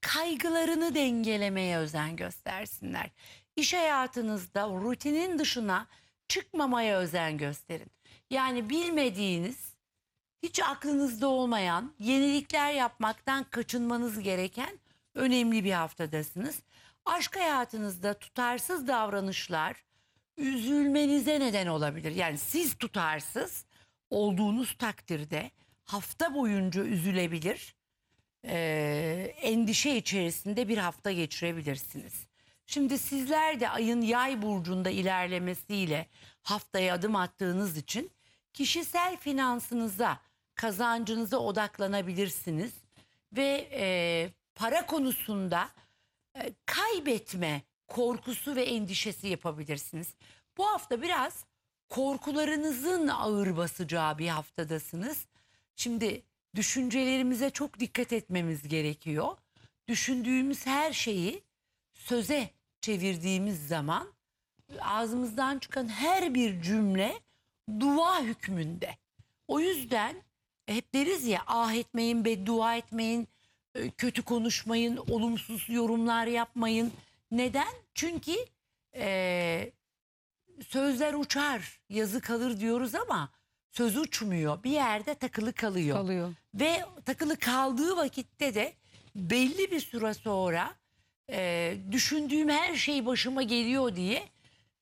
kaygılarını dengelemeye özen göstersinler. İş hayatınızda rutinin dışına çıkmamaya özen gösterin. Yani bilmediğiniz, hiç aklınızda olmayan, yenilikler yapmaktan kaçınmanız gereken önemli bir haftadasınız. Aşk hayatınızda tutarsız davranışlar üzülmenize neden olabilir. Yani siz tutarsız olduğunuz takdirde hafta boyunca üzülebilir e, endişe içerisinde bir hafta geçirebilirsiniz. Şimdi sizler de ayın yay burcunda ilerlemesiyle haftaya adım attığınız için kişisel finansınıza, kazancınıza odaklanabilirsiniz ve e, para konusunda e, kaybetme korkusu ve endişesi yapabilirsiniz. Bu hafta biraz korkularınızın ağır basacağı bir haftadasınız. Şimdi düşüncelerimize çok dikkat etmemiz gerekiyor. Düşündüğümüz her şeyi söze çevirdiğimiz zaman ağzımızdan çıkan her bir cümle dua hükmünde. O yüzden hep deriz ya ah etmeyin, dua etmeyin, e, kötü konuşmayın, olumsuz yorumlar yapmayın. Neden? Çünkü e, sözler uçar, yazı kalır diyoruz ama söz uçmuyor. Bir yerde takılı
kalıyor. Kalıyor.
Ve takılı kaldığı vakitte de belli bir süre sonra e, düşündüğüm her şey başıma geliyor diye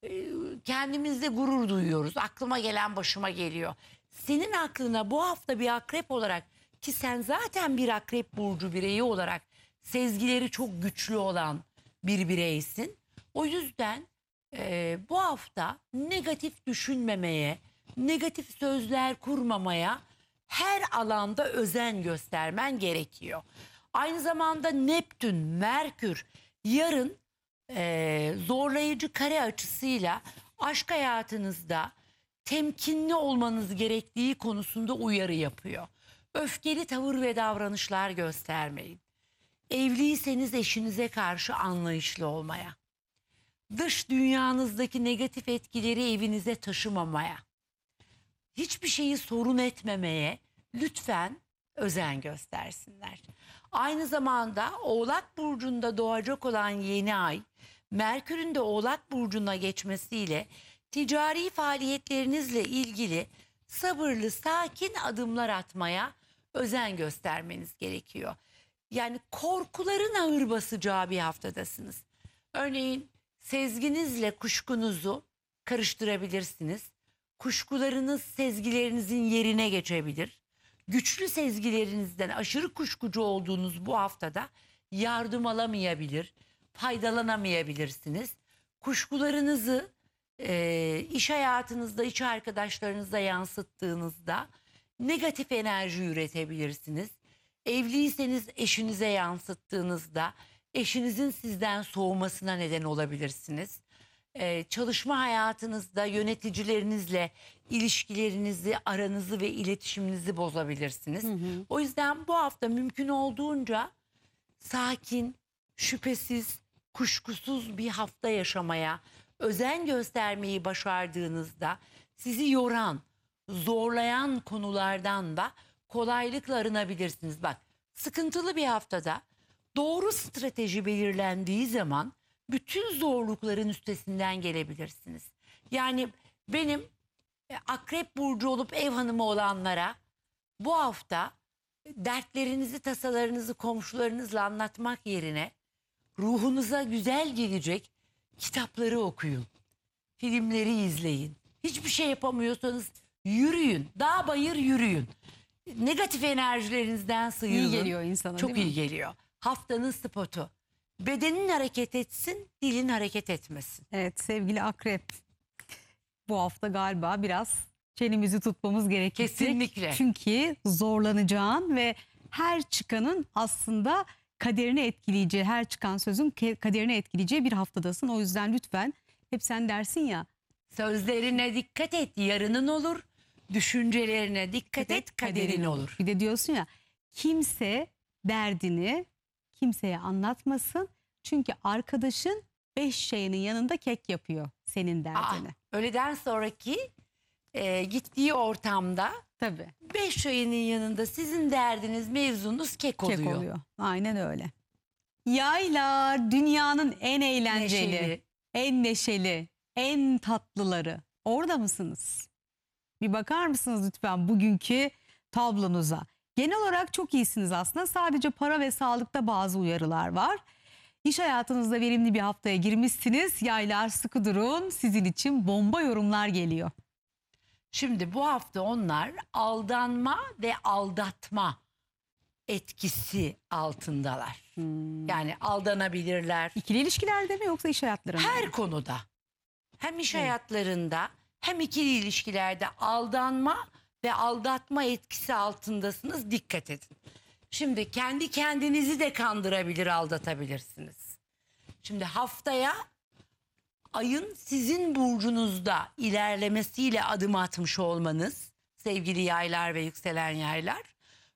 e, kendimizde gurur duyuyoruz. Aklıma gelen başıma geliyor. Senin aklına bu hafta bir akrep olarak ki sen zaten bir akrep burcu bireyi olarak sezgileri çok güçlü olan bir bireysin. O yüzden e, bu hafta negatif düşünmemeye, negatif sözler kurmamaya her alanda özen göstermen gerekiyor. Aynı zamanda Neptün, Merkür yarın e, zorlayıcı kare açısıyla aşk hayatınızda temkinli olmanız gerektiği konusunda uyarı yapıyor. Öfkeli tavır ve davranışlar göstermeyin. Evliyseniz eşinize karşı anlayışlı olmaya. Dış dünyanızdaki negatif etkileri evinize taşımamaya hiçbir şeyi sorun etmemeye lütfen özen göstersinler. Aynı zamanda Oğlak burcunda doğacak olan yeni ay Merkür'ün de Oğlak burcuna geçmesiyle ticari faaliyetlerinizle ilgili sabırlı, sakin adımlar atmaya özen göstermeniz gerekiyor. Yani korkuların ağır basacağı bir haftadasınız. Örneğin sezginizle kuşkunuzu karıştırabilirsiniz kuşkularınız sezgilerinizin yerine geçebilir. Güçlü sezgilerinizden aşırı kuşkucu olduğunuz bu haftada yardım alamayabilir, faydalanamayabilirsiniz. Kuşkularınızı e, iş hayatınızda, iş arkadaşlarınıza yansıttığınızda negatif enerji üretebilirsiniz. Evliyseniz eşinize yansıttığınızda eşinizin sizden soğumasına neden olabilirsiniz e, çalışma hayatınızda yöneticilerinizle ilişkilerinizi, aranızı ve iletişiminizi bozabilirsiniz. Hı hı. O yüzden bu hafta mümkün olduğunca sakin, şüphesiz, kuşkusuz bir hafta yaşamaya, özen göstermeyi başardığınızda sizi yoran, zorlayan konulardan da kolaylıkla arınabilirsiniz. Bak, sıkıntılı bir haftada doğru strateji belirlendiği zaman bütün zorlukların üstesinden gelebilirsiniz. Yani benim e, akrep burcu olup ev hanımı olanlara bu hafta dertlerinizi, tasalarınızı komşularınızla anlatmak yerine ruhunuza güzel gelecek kitapları okuyun. Filmleri izleyin. Hiçbir şey yapamıyorsanız yürüyün. Dağ bayır yürüyün. Negatif enerjilerinizden sıyrılın. İyi geliyor insana Çok iyi mi? geliyor. Haftanın spotu.
Bedenin hareket etsin, dilin hareket etmesin. Evet sevgili akrep bu hafta galiba biraz çenemizi tutmamız gerekecek. Kesinlikle. Çünkü zorlanacağın ve her çıkanın aslında kaderini etkileyeceği, her çıkan sözün kaderini etkileyeceği bir haftadasın. O yüzden lütfen hep sen dersin ya.
Sözlerine dikkat et, yarının olur. Düşüncelerine dikkat et, kaderin olur.
Bir de diyorsun ya kimse derdini kimseye anlatmasın. Çünkü arkadaşın beş şeyinin yanında kek yapıyor senin derdini. Aa,
öğleden sonraki e, gittiği ortamda Tabii. beş şeyinin yanında sizin derdiniz, mevzunuz kek oluyor. Kek oluyor. Aynen öyle.
Yaylar dünyanın en eğlenceli, neşeli. en neşeli, en tatlıları. Orada mısınız? Bir bakar mısınız lütfen bugünkü tablonuza? Genel olarak çok iyisiniz aslında. Sadece para ve sağlıkta bazı uyarılar var. İş hayatınızda verimli bir haftaya girmişsiniz. Yaylar sıkı durun. Sizin için bomba yorumlar geliyor. Şimdi bu hafta onlar aldanma
ve aldatma etkisi altındalar. Hmm. Yani
aldanabilirler. İkili ilişkilerde mi yoksa iş hayatlarında? Her konuda.
Hem iş evet. hayatlarında hem ikili ilişkilerde aldanma ve aldatma etkisi altındasınız dikkat edin. Şimdi kendi kendinizi de kandırabilir aldatabilirsiniz. Şimdi haftaya ayın sizin burcunuzda ilerlemesiyle adım atmış olmanız sevgili yaylar ve yükselen yaylar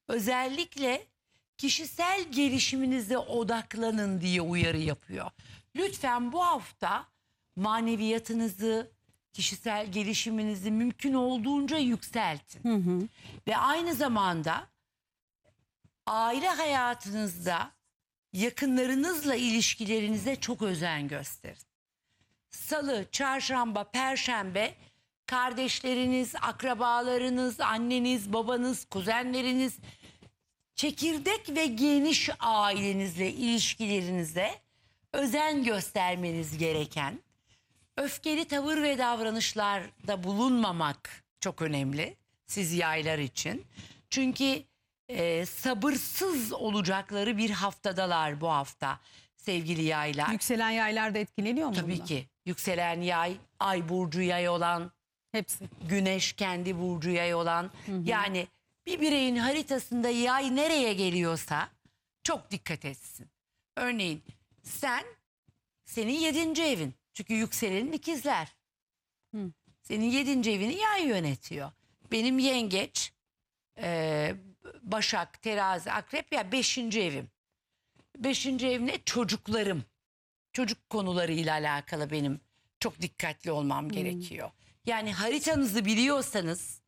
özellikle kişisel gelişiminize odaklanın diye uyarı yapıyor. Lütfen bu hafta maneviyatınızı, kişisel gelişiminizi mümkün olduğunca yükseltin. Hı hı. Ve aynı zamanda aile hayatınızda yakınlarınızla ilişkilerinize çok özen gösterin. Salı, çarşamba, perşembe kardeşleriniz, akrabalarınız, anneniz, babanız, kuzenleriniz, çekirdek ve geniş ailenizle ilişkilerinize özen göstermeniz gereken öfkeli tavır ve davranışlarda bulunmamak çok önemli siz yaylar için. Çünkü e, sabırsız olacakları bir haftadalar bu hafta sevgili yaylar. Yükselen yaylar da etkileniyor mu? Tabii bundan? ki. Yükselen yay, ay burcu yay olan, hepsi. Güneş kendi burcu yay olan. Hı hı. Yani bir bireyin haritasında yay nereye geliyorsa çok dikkat etsin. Örneğin sen senin yedinci evin. Çünkü yükselen ikizler. Hı. Senin yedinci evini yay yönetiyor. Benim yengeç, e, başak, terazi, akrep ya beşinci evim. Beşinci ev ne? Çocuklarım. Çocuk konularıyla alakalı benim çok dikkatli olmam hmm. gerekiyor. Yani haritanızı biliyorsanız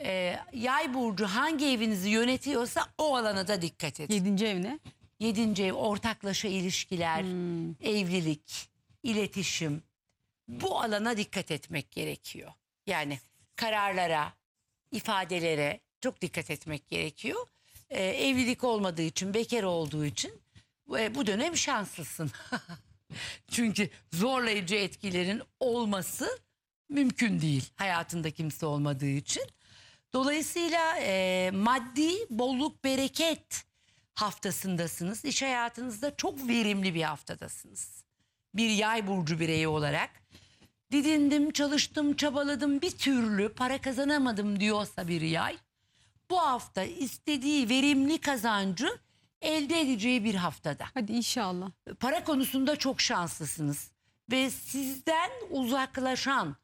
e, yay burcu hangi evinizi yönetiyorsa o alana da dikkat edin. Yedinci ev ne? Yedinci ev ortaklaşa ilişkiler, hmm. evlilik, iletişim bu alana dikkat etmek gerekiyor. Yani kararlara, ifadelere çok dikkat etmek gerekiyor. Ee, evlilik olmadığı için, bekar olduğu için e, bu dönem şanslısın. Çünkü zorlayıcı etkilerin olması mümkün değil hayatında kimse olmadığı için. Dolayısıyla e, maddi bolluk bereket haftasındasınız. İş hayatınızda çok verimli bir haftadasınız bir yay burcu bireyi olarak didindim, çalıştım, çabaladım bir türlü para kazanamadım diyorsa bir yay bu hafta istediği verimli kazancı elde edeceği bir haftada. Hadi inşallah. Para konusunda çok şanslısınız ve sizden uzaklaşan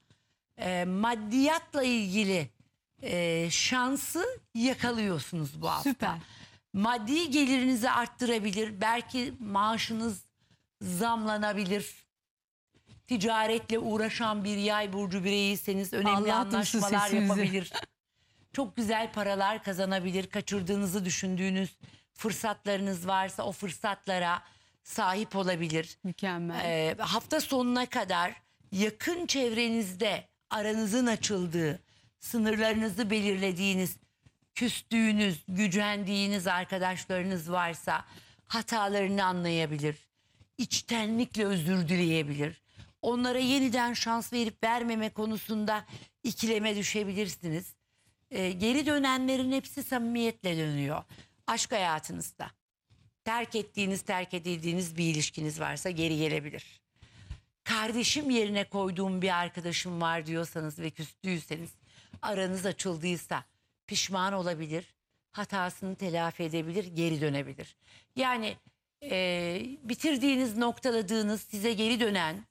e, maddiyatla ilgili e, şansı yakalıyorsunuz bu hafta. Süper. Maddi gelirinizi arttırabilir. Belki maaşınız zamlanabilir. Ticaretle uğraşan bir yay burcu bireyiyseniz önemli Allah'tan anlaşmalar yapabilir. Çok güzel paralar kazanabilir. Kaçırdığınızı düşündüğünüz fırsatlarınız varsa o fırsatlara sahip olabilir. Mükemmel. Ee, hafta sonuna kadar yakın çevrenizde aranızın açıldığı, sınırlarınızı belirlediğiniz, küstüğünüz, gücendiğiniz arkadaşlarınız varsa hatalarını anlayabilir içtenlikle özür dileyebilir. Onlara yeniden şans verip vermeme konusunda ikileme düşebilirsiniz. Ee, geri dönenlerin hepsi samimiyetle dönüyor. Aşk hayatınızda terk ettiğiniz, terk edildiğiniz bir ilişkiniz varsa geri gelebilir. Kardeşim yerine koyduğum bir arkadaşım var diyorsanız ve küstüyseniz, aranız açıldıysa pişman olabilir, hatasını telafi edebilir, geri dönebilir. Yani e, bitirdiğiniz, noktaladığınız, size geri dönen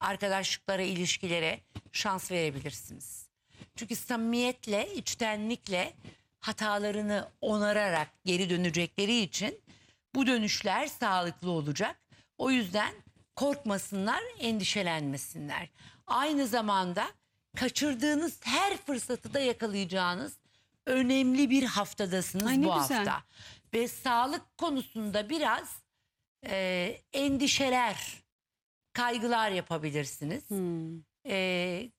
arkadaşlıklara, ilişkilere şans verebilirsiniz. Çünkü samimiyetle, içtenlikle hatalarını onararak geri dönecekleri için bu dönüşler sağlıklı olacak. O yüzden korkmasınlar, endişelenmesinler. Aynı zamanda kaçırdığınız her fırsatı da yakalayacağınız önemli bir haftadasınız Ay, bu güzel. hafta. Ve sağlık konusunda biraz e, endişeler, kaygılar yapabilirsiniz. Hmm. E,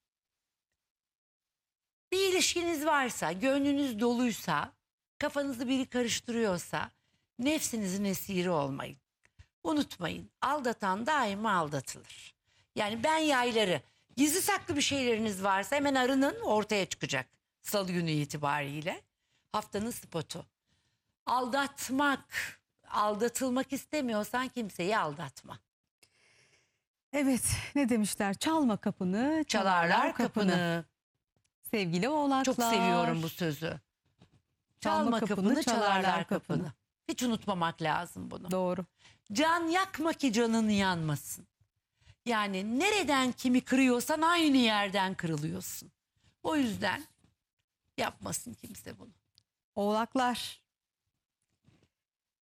bir ilişkiniz varsa, gönlünüz doluysa, kafanızı biri karıştırıyorsa nefsinizin esiri olmayın. Unutmayın aldatan daima aldatılır. Yani ben yayları gizli saklı bir şeyleriniz varsa hemen arının ortaya çıkacak salı günü itibariyle. Haftanın spotu. Aldatmak aldatılmak istemiyorsan kimseyi aldatma.
Evet ne demişler çalma kapını çalarlar, Çalarlar kapını. kapını. Sevgili oğlaklar. Çok seviyorum bu sözü. Çalma, kapını, çalarlar,
kapını. Hiç unutmamak lazım bunu. Doğru. Can yakma ki canın yanmasın. Yani nereden kimi kırıyorsan aynı yerden kırılıyorsun. O yüzden yapmasın kimse bunu.
Oğlaklar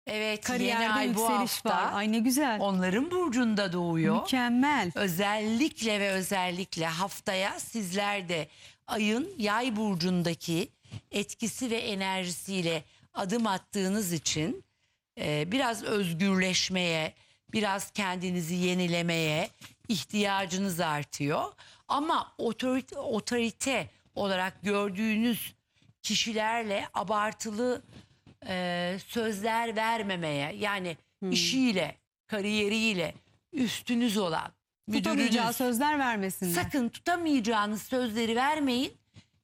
Evet Kariyerde yeni ay bu yükseliş hafta var. Ay ne güzel.
onların burcunda doğuyor. Mükemmel. Özellikle ve özellikle haftaya sizler de ayın yay burcundaki etkisi ve enerjisiyle adım attığınız için e, biraz özgürleşmeye, biraz kendinizi yenilemeye ihtiyacınız artıyor. Ama otorite, otorite olarak gördüğünüz kişilerle abartılı e, sözler vermemeye yani Hmm. işiyle, kariyeriyle üstünüz olan tutamayacağı sözler vermesin. sakın tutamayacağınız sözleri vermeyin.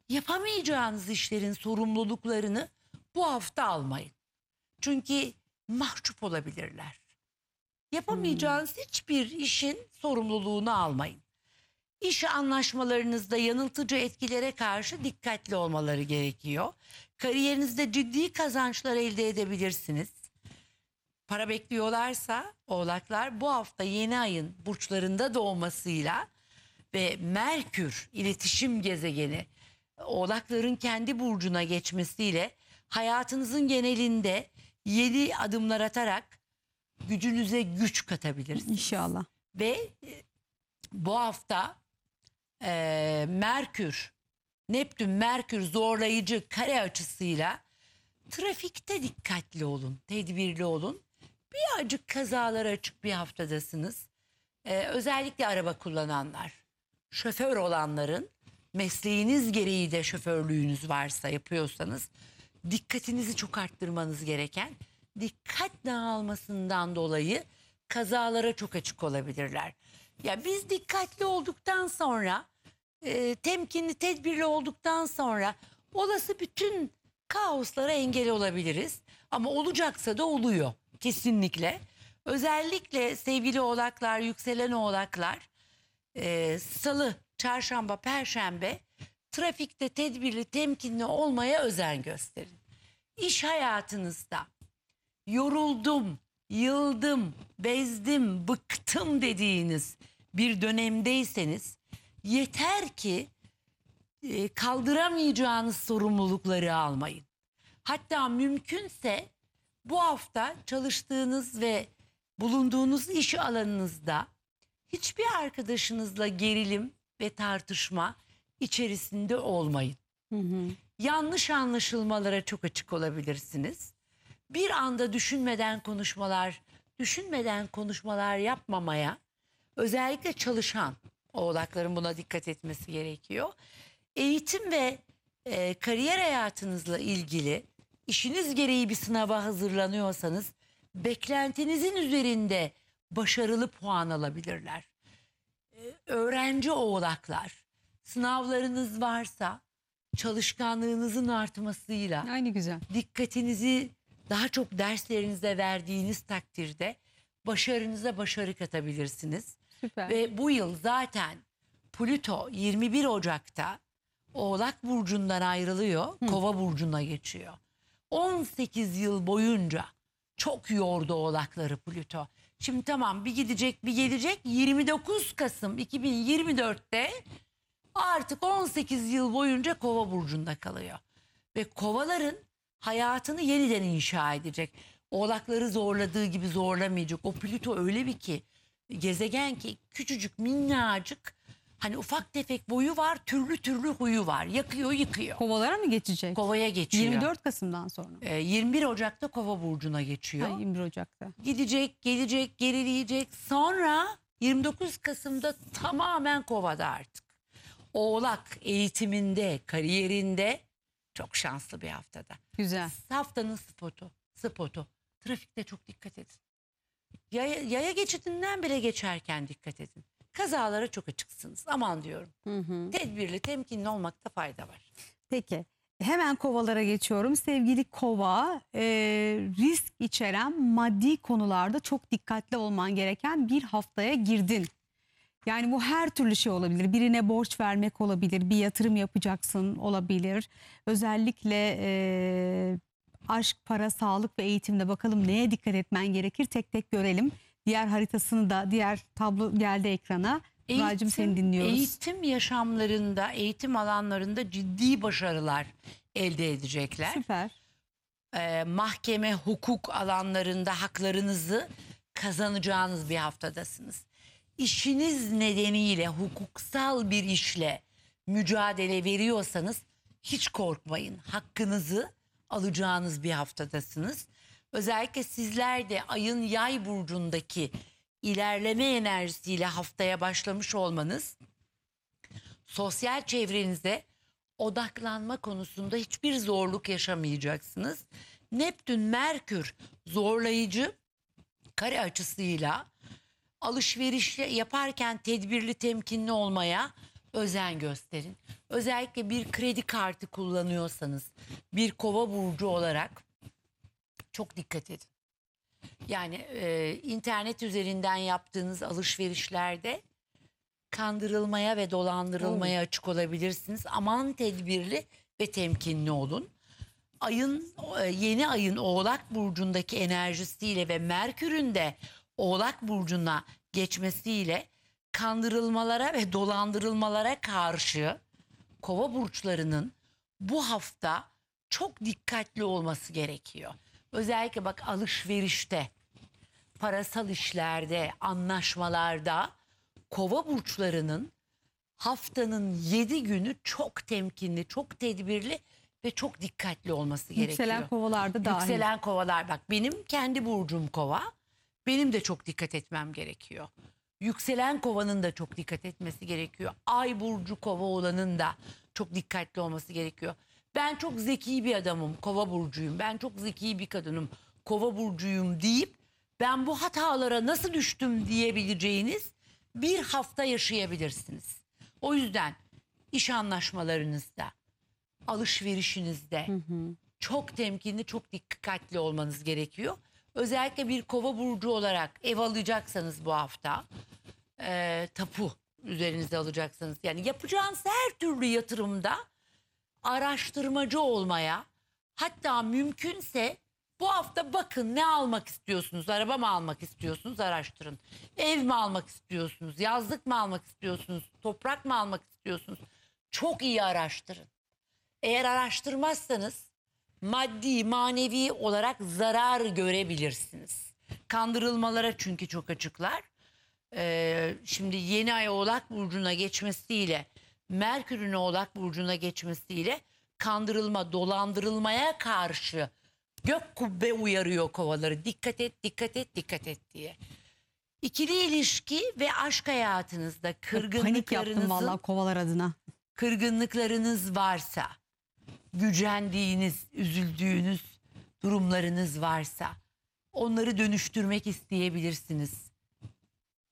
Yapamayacağınız işlerin sorumluluklarını bu hafta almayın. Çünkü mahcup olabilirler. Yapamayacağınız hmm. hiçbir işin sorumluluğunu almayın. İş anlaşmalarınızda yanıltıcı etkilere karşı dikkatli olmaları gerekiyor. Kariyerinizde ciddi kazançlar elde edebilirsiniz. Para bekliyorlarsa oğlaklar bu hafta yeni ayın burçlarında doğmasıyla ve Merkür iletişim gezegeni oğlakların kendi burcuna geçmesiyle hayatınızın genelinde yeni adımlar atarak gücünüze güç
katabilirsiniz. İnşallah.
Ve e, bu hafta e, Merkür, Neptün, Merkür zorlayıcı kare açısıyla trafikte dikkatli olun, tedbirli olun. Birazcık kazalara açık bir haftadasınız. E, özellikle araba kullananlar, şoför olanların mesleğiniz gereği de şoförlüğünüz varsa yapıyorsanız dikkatinizi çok arttırmanız gereken dikkat dağılmasından dolayı kazalara çok açık olabilirler. Ya biz dikkatli olduktan sonra, e, temkinli, tedbirli olduktan sonra olası bütün kaoslara engel olabiliriz. Ama olacaksa da oluyor kesinlikle. Özellikle sevgili oğlaklar, yükselen oğlaklar e, salı, çarşamba, perşembe trafikte tedbirli, temkinli olmaya özen gösterin. İş hayatınızda yoruldum, yıldım, bezdim, bıktım dediğiniz bir dönemdeyseniz yeter ki e, kaldıramayacağınız sorumlulukları almayın. Hatta mümkünse bu hafta çalıştığınız ve bulunduğunuz iş alanınızda hiçbir arkadaşınızla gerilim ve tartışma içerisinde olmayın. Hı hı. Yanlış anlaşılmalara çok açık olabilirsiniz. Bir anda düşünmeden konuşmalar, düşünmeden konuşmalar yapmamaya Özellikle çalışan oğlakların buna dikkat etmesi gerekiyor. Eğitim ve e, kariyer hayatınızla ilgili işiniz gereği bir sınava hazırlanıyorsanız beklentinizin üzerinde başarılı puan alabilirler. E, öğrenci oğlaklar sınavlarınız varsa çalışkanlığınızın artmasıyla aynı güzel. Dikkatinizi daha çok derslerinize verdiğiniz takdirde başarınıza başarı katabilirsiniz. Süper. Ve bu yıl zaten Plüto 21 Ocak'ta Oğlak Burcu'ndan ayrılıyor, Hı. Kova Burcu'na geçiyor. 18 yıl boyunca çok yordu Oğlakları Plüto. Şimdi tamam bir gidecek bir gelecek 29 Kasım 2024'te artık 18 yıl boyunca Kova Burcu'nda kalıyor. Ve kovaların hayatını yeniden inşa edecek. Oğlakları zorladığı gibi zorlamayacak. O Plüto öyle bir ki gezegen ki küçücük minnacık hani ufak tefek boyu var türlü türlü huyu var. Yakıyor yıkıyor.
Kovalara mı geçecek? Kovaya geçiyor. 24 Kasım'dan sonra.
Ee, 21 Ocak'ta Kova burcuna geçiyor. Ha, 21 Ocak'ta.
Gidecek, gelecek, gerileyecek.
Sonra 29 Kasım'da tamamen Kova'da artık. Oğlak eğitiminde, kariyerinde çok şanslı bir haftada. Güzel. Haftanın spotu, spotu. Trafikte çok dikkat edin. Yaya, yaya geçidinden bile geçerken dikkat edin. Kazalara çok açıksınız. Aman diyorum. Hı hı. Tedbirli, temkinli olmakta fayda var.
Peki. Hemen kovalara geçiyorum. Sevgili kova, e, risk içeren maddi konularda çok dikkatli olman gereken bir haftaya girdin. Yani bu her türlü şey olabilir. Birine borç vermek olabilir, bir yatırım yapacaksın olabilir. Özellikle e, aşk, para, sağlık ve eğitimde bakalım neye dikkat etmen gerekir tek tek görelim. Diğer haritasını da diğer tablo geldi ekrana. Eğitim, seni dinliyoruz. Eğitim
yaşamlarında, eğitim alanlarında ciddi başarılar elde edecekler. Süper. Ee, mahkeme, hukuk alanlarında haklarınızı kazanacağınız bir haftadasınız. İşiniz nedeniyle hukuksal bir işle mücadele veriyorsanız hiç korkmayın. Hakkınızı alacağınız bir haftadasınız. Özellikle sizler de ayın yay burcundaki ilerleme enerjisiyle haftaya başlamış olmanız sosyal çevrenize odaklanma konusunda hiçbir zorluk yaşamayacaksınız. Neptün Merkür zorlayıcı kare açısıyla alışveriş yaparken tedbirli temkinli olmaya özen gösterin. Özellikle bir kredi kartı kullanıyorsanız bir kova burcu olarak çok dikkat edin. Yani e, internet üzerinden yaptığınız alışverişlerde kandırılmaya ve dolandırılmaya açık olabilirsiniz. Aman tedbirli ve temkinli olun. Ayın e, yeni ayın Oğlak burcundaki enerjisiyle ve Merkür'ün de Oğlak burcuna geçmesiyle kandırılmalara ve dolandırılmalara karşı kova burçlarının bu hafta çok dikkatli olması gerekiyor. Özellikle bak alışverişte, parasal işlerde, anlaşmalarda kova burçlarının haftanın 7 günü çok temkinli, çok tedbirli ve çok dikkatli olması gerekiyor. Yükselen
kovalarda dahil. Yükselen
kovalar bak benim kendi burcum kova. Benim de çok dikkat etmem gerekiyor. Yükselen kovanın da çok dikkat etmesi gerekiyor. Ay burcu kova olanın da çok dikkatli olması gerekiyor. Ben çok zeki bir adamım, kova burcuyum. Ben çok zeki bir kadınım, kova burcuyum deyip ben bu hatalara nasıl düştüm diyebileceğiniz bir hafta yaşayabilirsiniz. O yüzden iş anlaşmalarınızda, alışverişinizde hı hı. çok temkinli, çok dikkatli olmanız gerekiyor. Özellikle bir kova burcu olarak ev alacaksanız bu hafta e, tapu üzerinize alacaksınız. Yani yapacağınız her türlü yatırımda araştırmacı olmaya hatta mümkünse bu hafta bakın ne almak istiyorsunuz? Araba mı almak istiyorsunuz? Araştırın. Ev mi almak istiyorsunuz? Yazlık mı almak istiyorsunuz? Toprak mı almak istiyorsunuz? Çok iyi araştırın. Eğer araştırmazsanız maddi, manevi olarak zarar görebilirsiniz. Kandırılmalara çünkü çok açıklar. Ee, şimdi yeni ay oğlak burcuna geçmesiyle Merkür'ün oğlak burcuna geçmesiyle kandırılma, dolandırılmaya karşı gök kubbe uyarıyor kovaları. Dikkat et, dikkat et, dikkat et diye. İkili ilişki ve aşk hayatınızda kırgınlıklarınızın... kovalar adına. Kırgınlıklarınız varsa gücendiğiniz, üzüldüğünüz durumlarınız varsa onları dönüştürmek isteyebilirsiniz.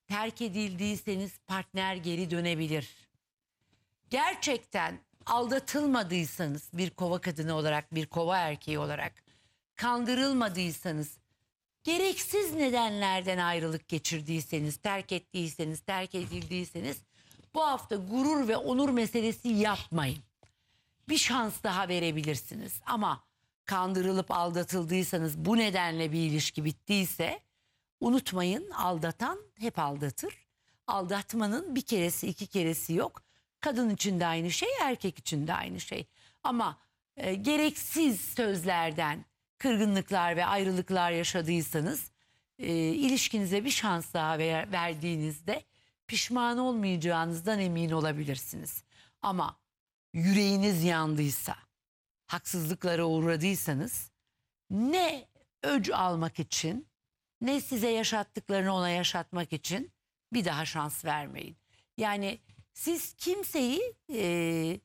Terk edildiyseniz partner geri dönebilir. Gerçekten aldatılmadıysanız bir kova kadını olarak, bir kova erkeği olarak kandırılmadıysanız, gereksiz nedenlerden ayrılık geçirdiyseniz, terk ettiyseniz, terk edildiyseniz bu hafta gurur ve onur meselesi yapmayın bir şans daha verebilirsiniz. Ama kandırılıp aldatıldıysanız bu nedenle bir ilişki bittiyse unutmayın aldatan hep aldatır. Aldatmanın bir keresi iki keresi yok. Kadın için de aynı şey erkek için de aynı şey. Ama e, gereksiz sözlerden kırgınlıklar ve ayrılıklar yaşadıysanız e, ilişkinize bir şans daha ver, verdiğinizde pişman olmayacağınızdan emin olabilirsiniz. Ama yüreğiniz yandıysa, haksızlıklara uğradıysanız ne öc almak için ne size yaşattıklarını ona yaşatmak için bir daha şans vermeyin. Yani siz kimseyi e,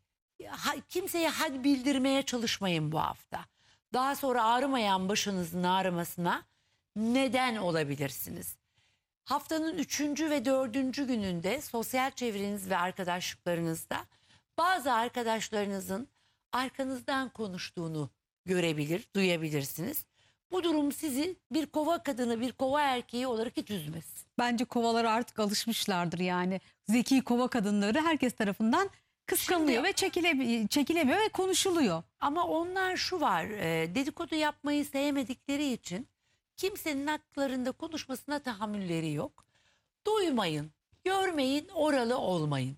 ha, kimseye had bildirmeye çalışmayın bu hafta. Daha sonra ağrımayan başınızın ağrımasına neden olabilirsiniz. Haftanın üçüncü ve dördüncü gününde sosyal çevreniz ve arkadaşlıklarınızda bazı arkadaşlarınızın arkanızdan konuştuğunu görebilir, duyabilirsiniz. Bu durum sizi bir kova kadını, bir kova erkeği olarak hiç üzmez.
Bence kovalara artık alışmışlardır yani. Zeki kova kadınları herkes tarafından kıskanılıyor Şimdi, ve çekile, çekilemiyor ve konuşuluyor. Ama onlar şu var, e, dedikodu yapmayı
sevmedikleri için kimsenin haklarında konuşmasına tahammülleri yok. Duymayın, görmeyin, oralı olmayın.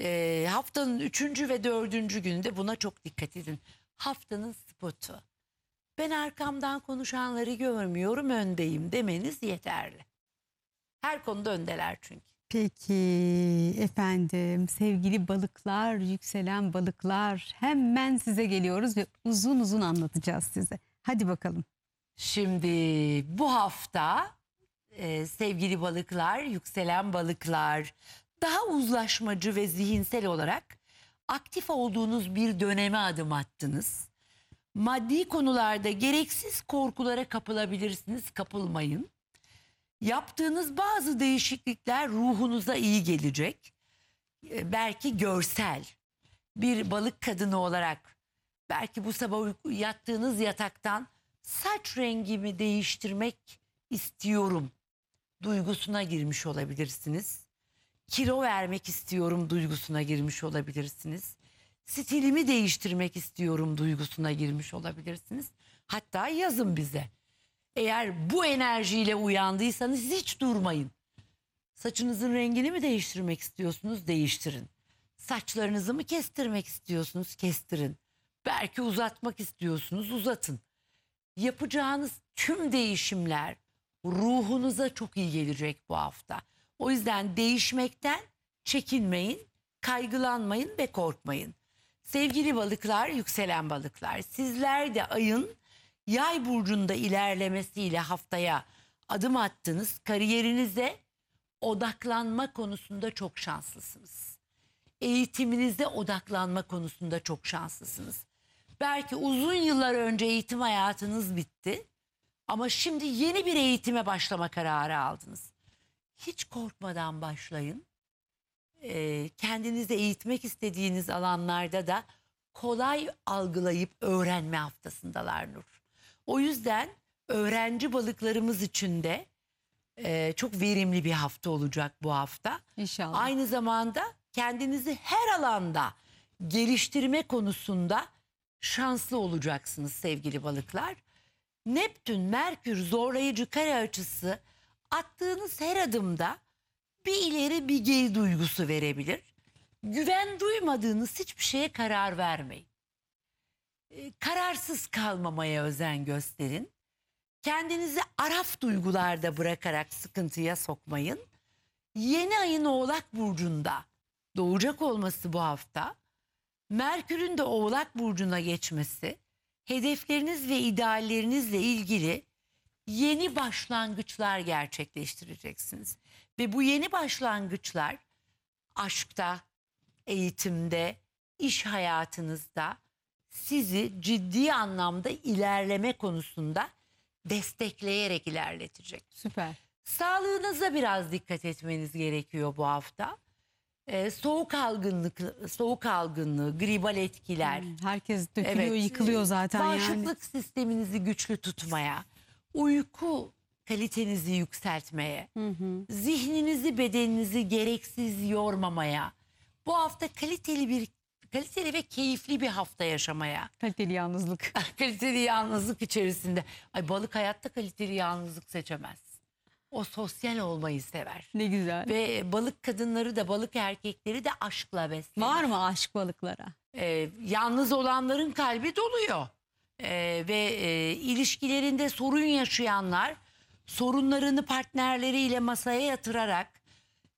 E, haftanın üçüncü ve dördüncü gününde buna çok dikkat edin. Haftanın spotu. Ben arkamdan konuşanları görmüyorum öndeyim demeniz yeterli. Her konuda öndeler çünkü.
Peki efendim sevgili balıklar, yükselen balıklar hemen size geliyoruz ve uzun uzun anlatacağız size. Hadi bakalım.
Şimdi bu hafta e, sevgili balıklar, yükselen balıklar, daha uzlaşmacı ve zihinsel olarak aktif olduğunuz bir döneme adım attınız. Maddi konularda gereksiz korkulara kapılabilirsiniz, kapılmayın. Yaptığınız bazı değişiklikler ruhunuza iyi gelecek. Ee, belki görsel bir balık kadını olarak belki bu sabah yattığınız yataktan saç rengimi değiştirmek istiyorum duygusuna girmiş olabilirsiniz kilo vermek istiyorum duygusuna girmiş olabilirsiniz. Stilimi değiştirmek istiyorum duygusuna girmiş olabilirsiniz. Hatta yazın bize. Eğer bu enerjiyle uyandıysanız hiç durmayın. Saçınızın rengini mi değiştirmek istiyorsunuz? Değiştirin. Saçlarınızı mı kestirmek istiyorsunuz? Kestirin. Belki uzatmak istiyorsunuz? Uzatın. Yapacağınız tüm değişimler ruhunuza çok iyi gelecek bu hafta. O yüzden değişmekten çekinmeyin, kaygılanmayın ve korkmayın. Sevgili balıklar, yükselen balıklar, sizler de ayın yay burcunda ilerlemesiyle haftaya adım attınız. Kariyerinize odaklanma konusunda çok şanslısınız. Eğitiminize odaklanma konusunda çok şanslısınız. Belki uzun yıllar önce eğitim hayatınız bitti ama şimdi yeni bir eğitime başlama kararı aldınız hiç korkmadan başlayın. E, kendinizi eğitmek istediğiniz alanlarda da kolay algılayıp öğrenme haftasındalar Nur. O yüzden öğrenci balıklarımız için de e, çok verimli bir hafta olacak bu hafta. İnşallah. Aynı zamanda kendinizi her alanda geliştirme konusunda şanslı olacaksınız sevgili balıklar. Neptün, Merkür zorlayıcı kare açısı attığınız her adımda bir ileri bir geri duygusu verebilir. Güven duymadığınız hiçbir şeye karar vermeyin. E, kararsız kalmamaya özen gösterin. Kendinizi araf duygularda bırakarak sıkıntıya sokmayın. Yeni ayın Oğlak burcunda doğacak olması bu hafta Merkür'ün de Oğlak burcuna geçmesi hedefleriniz ve ideallerinizle ilgili yeni başlangıçlar gerçekleştireceksiniz. Ve bu yeni başlangıçlar aşkta, eğitimde, iş hayatınızda sizi ciddi anlamda ilerleme konusunda destekleyerek ilerletecek. Süper. Sağlığınıza biraz dikkat etmeniz gerekiyor bu hafta. Ee, soğuk algınlık, soğuk algınlığı, gribal etkiler. Hmm, herkes dökülüyor, evet. yıkılıyor zaten Bağışıklık yani. Bağışıklık sisteminizi güçlü tutmaya, uyku kalitenizi yükseltmeye, hı hı. zihninizi, bedeninizi gereksiz yormamaya, bu hafta kaliteli bir kaliteli ve keyifli bir hafta yaşamaya. Kaliteli yalnızlık. kaliteli yalnızlık içerisinde. Ay balık hayatta kaliteli yalnızlık seçemez. O sosyal olmayı
sever. Ne güzel.
Ve balık kadınları da balık erkekleri de aşkla beslenir. Var mı aşk balıklara? Ee, yalnız olanların kalbi doluyor e, ve e, ilişkilerinde sorun yaşayanlar sorunlarını partnerleriyle masaya yatırarak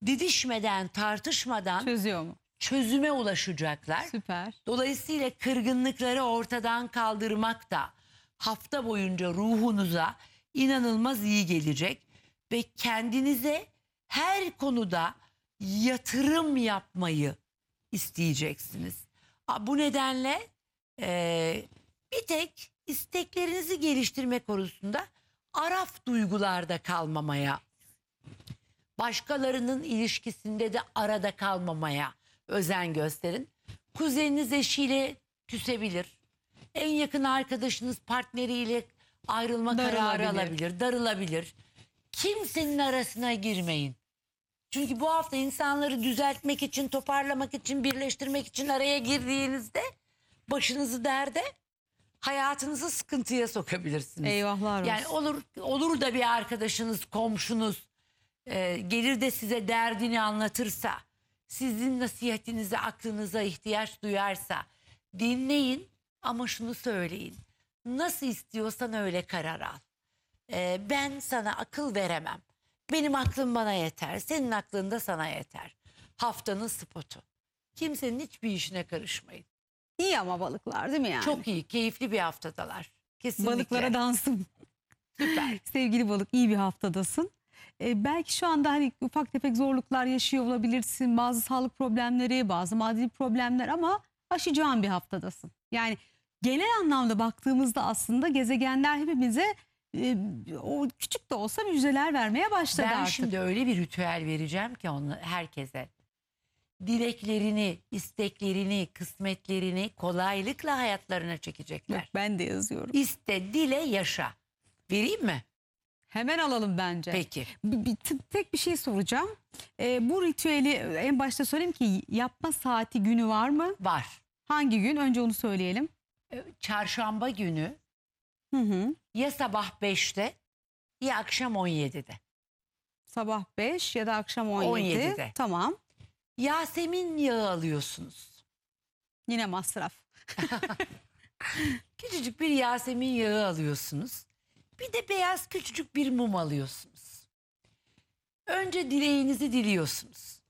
didişmeden, tartışmadan Çözüyor mu? çözüme ulaşacaklar. Süper. Dolayısıyla kırgınlıkları ortadan kaldırmak da hafta boyunca ruhunuza inanılmaz iyi gelecek ve kendinize her konuda yatırım yapmayı isteyeceksiniz. Bu nedenle e, bir tek isteklerinizi geliştirme konusunda araf duygularda kalmamaya, başkalarının ilişkisinde de arada kalmamaya özen gösterin. Kuzeniniz eşiyle küsebilir. En yakın arkadaşınız partneriyle ayrılma kararı alabilir, darılabilir. Kimsenin arasına girmeyin. Çünkü bu hafta insanları düzeltmek için, toparlamak için, birleştirmek için araya girdiğinizde başınızı derde hayatınızı sıkıntıya sokabilirsiniz. Eyvahlar Yani olur olur da bir arkadaşınız, komşunuz e, gelir de size derdini anlatırsa, sizin nasihatinize, aklınıza ihtiyaç duyarsa dinleyin ama şunu söyleyin. Nasıl istiyorsan öyle karar al. E, ben sana akıl veremem. Benim aklım bana yeter, senin aklın da sana yeter. Haftanın spotu. Kimsenin hiçbir işine karışmayın. İyi ama balıklar değil mi yani? Çok iyi, keyifli bir haftadalar. Kesinlikle. Balıklara
dansım. Süper. Sevgili balık iyi bir haftadasın. Ee, belki şu anda hani ufak tefek zorluklar yaşıyor olabilirsin. Bazı sağlık problemleri, bazı maddi problemler ama aşacağın bir haftadasın. Yani genel anlamda baktığımızda aslında gezegenler hepimize e, o küçük de olsa müjdeler vermeye başladı ben artık. Ben şimdi öyle bir ritüel
vereceğim ki onu herkese dileklerini, isteklerini, kısmetlerini kolaylıkla hayatlarına çekecekler. Yok, ben de yazıyorum. İste, dile, yaşa.
Vereyim mi? Hemen alalım bence. Peki. Bir, bir, tek bir şey soracağım. Ee, bu ritüeli en başta söyleyeyim ki yapma saati günü var mı? Var. Hangi gün? Önce onu söyleyelim. E, çarşamba günü hı hı.
ya sabah 5'te ya akşam 17'de. Sabah 5 ya da akşam 17. 17'de. Tamam. Yasemin yağı alıyorsunuz. Yine masraf. küçücük bir yasemin yağı alıyorsunuz. Bir de beyaz küçücük bir mum alıyorsunuz. Önce dileğinizi diliyorsunuz.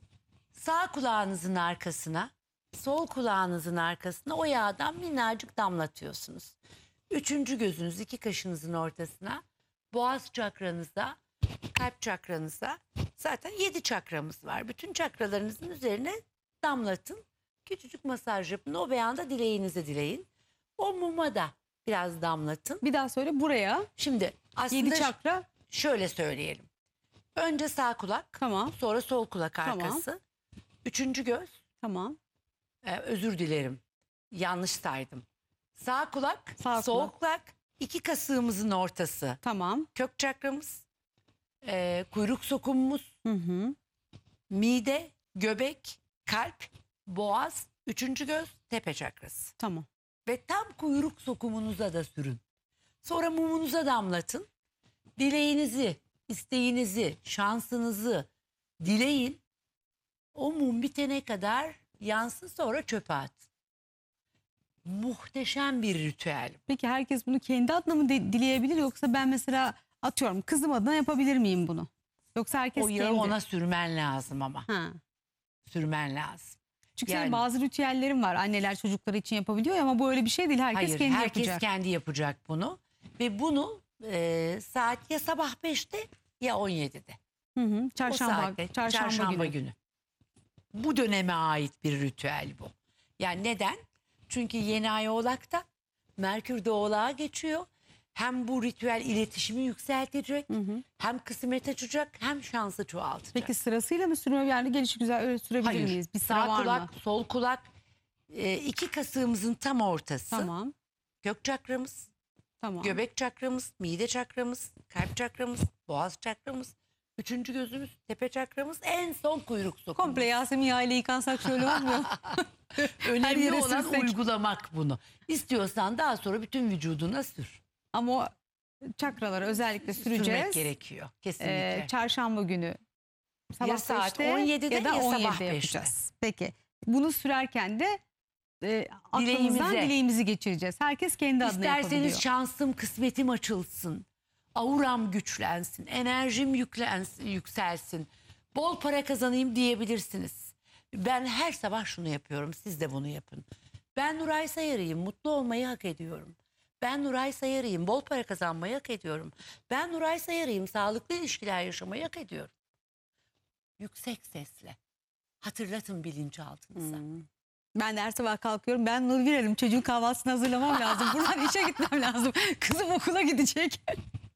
Sağ kulağınızın arkasına, sol kulağınızın arkasına o yağdan minnacık damlatıyorsunuz. Üçüncü gözünüz iki kaşınızın ortasına, boğaz çakranıza, kalp çakranıza zaten yedi çakramız var. Bütün çakralarınızın üzerine damlatın. Küçücük masaj yapın. O beyanda dileğinizi dileyin. O muma da biraz damlatın. Bir daha söyle buraya. Şimdi aslında yedi çakra. Şöyle söyleyelim. Önce sağ kulak. Tamam. Sonra sol kulak arkası. Tamam. Üçüncü göz. Tamam. Ee, özür dilerim. Yanlış saydım. Sağ kulak, sağ sol kulak. kulak, iki kasığımızın ortası. Tamam. Kök çakramız, e, kuyruk sokumumuz, Hı hı. mide, göbek, kalp, boğaz, üçüncü göz, tepe çakrası. Tamam. Ve tam kuyruk sokumunuza da sürün. Sonra mumunuza damlatın. Dileğinizi, isteğinizi, şansınızı dileyin. O mum bitene kadar yansın sonra çöpe at.
Muhteşem bir ritüel. Peki herkes bunu kendi adına mı dileyebilir yoksa ben mesela Atıyorum kızım adına yapabilir miyim bunu? Yoksa herkes O yağı kendi. ona
sürmen lazım ama. Ha. Sürmen lazım. Çünkü Yani- senin bazı
ritüellerin var. Anneler çocukları için yapabiliyor ama bu öyle bir şey değil. Herkes Hayır kendi herkes yapacak. kendi
yapacak bunu. Ve bunu e, saat ya sabah 5'te ya 17'de.
Hı hı. Çarşamba, saatte, çarşamba, günü.
Bu döneme ait bir ritüel bu. Yani neden? Çünkü yeni ay oğlakta, Merkür de oğlağa geçiyor hem bu ritüel iletişimi yükseltecek hı hı. hem kısmet açacak hem şansı çoğaltacak. Peki
sırasıyla mı sürüyor yani gelişi güzel öyle sürebilir Hayır. miyiz? Bir Sağ kulak, mı? sol kulak,
e, iki kasığımızın tam ortası. Tamam. Gök çakramız, tamam. göbek çakramız, mide çakramız, kalp çakramız, boğaz çakramız, üçüncü gözümüz, tepe çakramız, en son kuyruk sokumuz. Komple
Yasemin Yayla yıkansak şöyle olmuyor.
Önemli olan sürsek. uygulamak bunu. İstiyorsan daha sonra bütün vücuduna sür. Ama o
e, çakralara özellikle süreceğiz. Sürmek
gerekiyor ee, kesinlikle. Ee,
çarşamba günü
sabah ya saat 17'de ya da ya sabah yapacağız.
5'te. Peki. Bunu sürerken de e, aklımızdan dileğimizi geçireceğiz. Herkes kendi İsterseniz adına yapabiliyor. İsterseniz şansım, kısmetim
açılsın. Auram güçlensin, enerjim yüklensin, yükselsin. Bol para kazanayım diyebilirsiniz. Ben her sabah şunu yapıyorum, siz de bunu yapın. Ben Nuray Sayar'ıyım, mutlu olmayı hak ediyorum. Ben Nuray Sayarı'yım. Bol para kazanmayı hak ediyorum. Ben Nuray Sayarı'yım. Sağlıklı ilişkiler yaşamayı hak ediyorum. Yüksek sesle. Hatırlatın bilinçaltınıza. Hmm.
Ben de her sabah kalkıyorum. Ben Nur Viral'im. Çocuğun kahvaltısını hazırlamam lazım. Buradan işe gitmem lazım. Kızım okula gidecek.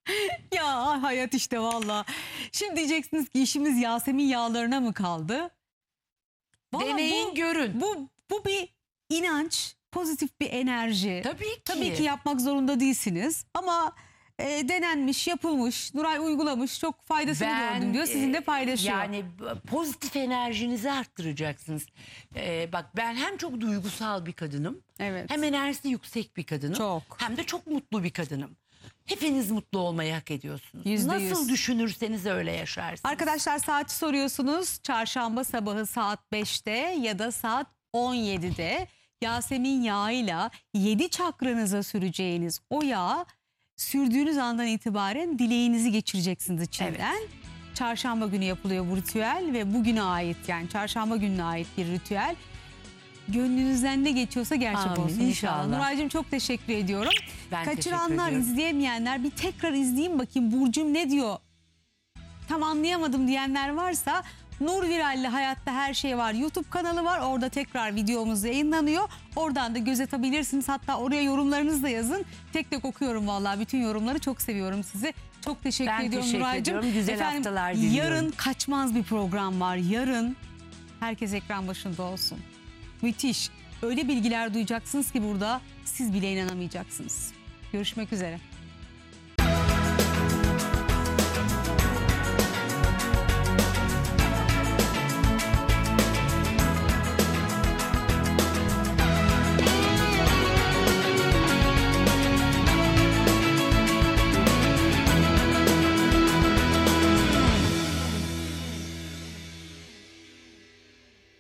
ya hayat işte valla. Şimdi diyeceksiniz ki işimiz Yasemin yağlarına mı kaldı? Vallahi Deneyin bu, görün. Bu, bu bir inanç pozitif bir enerji. Tabii ki. Tabii ki yapmak zorunda değilsiniz ama e, denenmiş, yapılmış, Nuray uygulamış, çok faydasını Ben, gördüm diyor. Sizin de e, paylaşıyor. Yani
pozitif enerjinizi arttıracaksınız. Ee, bak ben hem çok duygusal bir kadınım. Evet. Hem enerjisi yüksek bir kadınım. Çok. Hem de çok mutlu bir kadınım. Hepiniz mutlu olmayı hak ediyorsunuz. Yüzde Nasıl düşünürseniz öyle yaşarsınız.
Arkadaşlar saat soruyorsunuz. Çarşamba sabahı saat 5'te ya da saat 17'de Yasemin yağıyla 7 çakranıza süreceğiniz o yağ sürdüğünüz andan itibaren dileğinizi geçireceksiniz içinden. Evet. Çarşamba günü yapılıyor bu ritüel ve bugüne ait yani çarşamba gününe ait bir ritüel. Gönlünüzden ne geçiyorsa gerçek Amin, olsun inşallah. inşallah. Nuray'cığım çok teşekkür ediyorum. Ben Kaçıranlar, teşekkür izleyemeyenler bir tekrar izleyin bakayım Burcu'm ne diyor? Tam anlayamadım diyenler varsa Nur Viral'le Hayatta Her Şey Var YouTube kanalı var. Orada tekrar videomuz yayınlanıyor. Oradan da gözetebilirsiniz. Hatta oraya yorumlarınızı da yazın. Tek tek okuyorum vallahi bütün yorumları. Çok seviyorum sizi. Çok teşekkür ben ediyorum teşekkür Nuray'cığım. Ediyorum. Güzel Efendim, haftalar diliyorum. Yarın kaçmaz bir program var. Yarın herkes ekran başında olsun. Müthiş. Öyle bilgiler duyacaksınız ki burada siz bile inanamayacaksınız. Görüşmek üzere.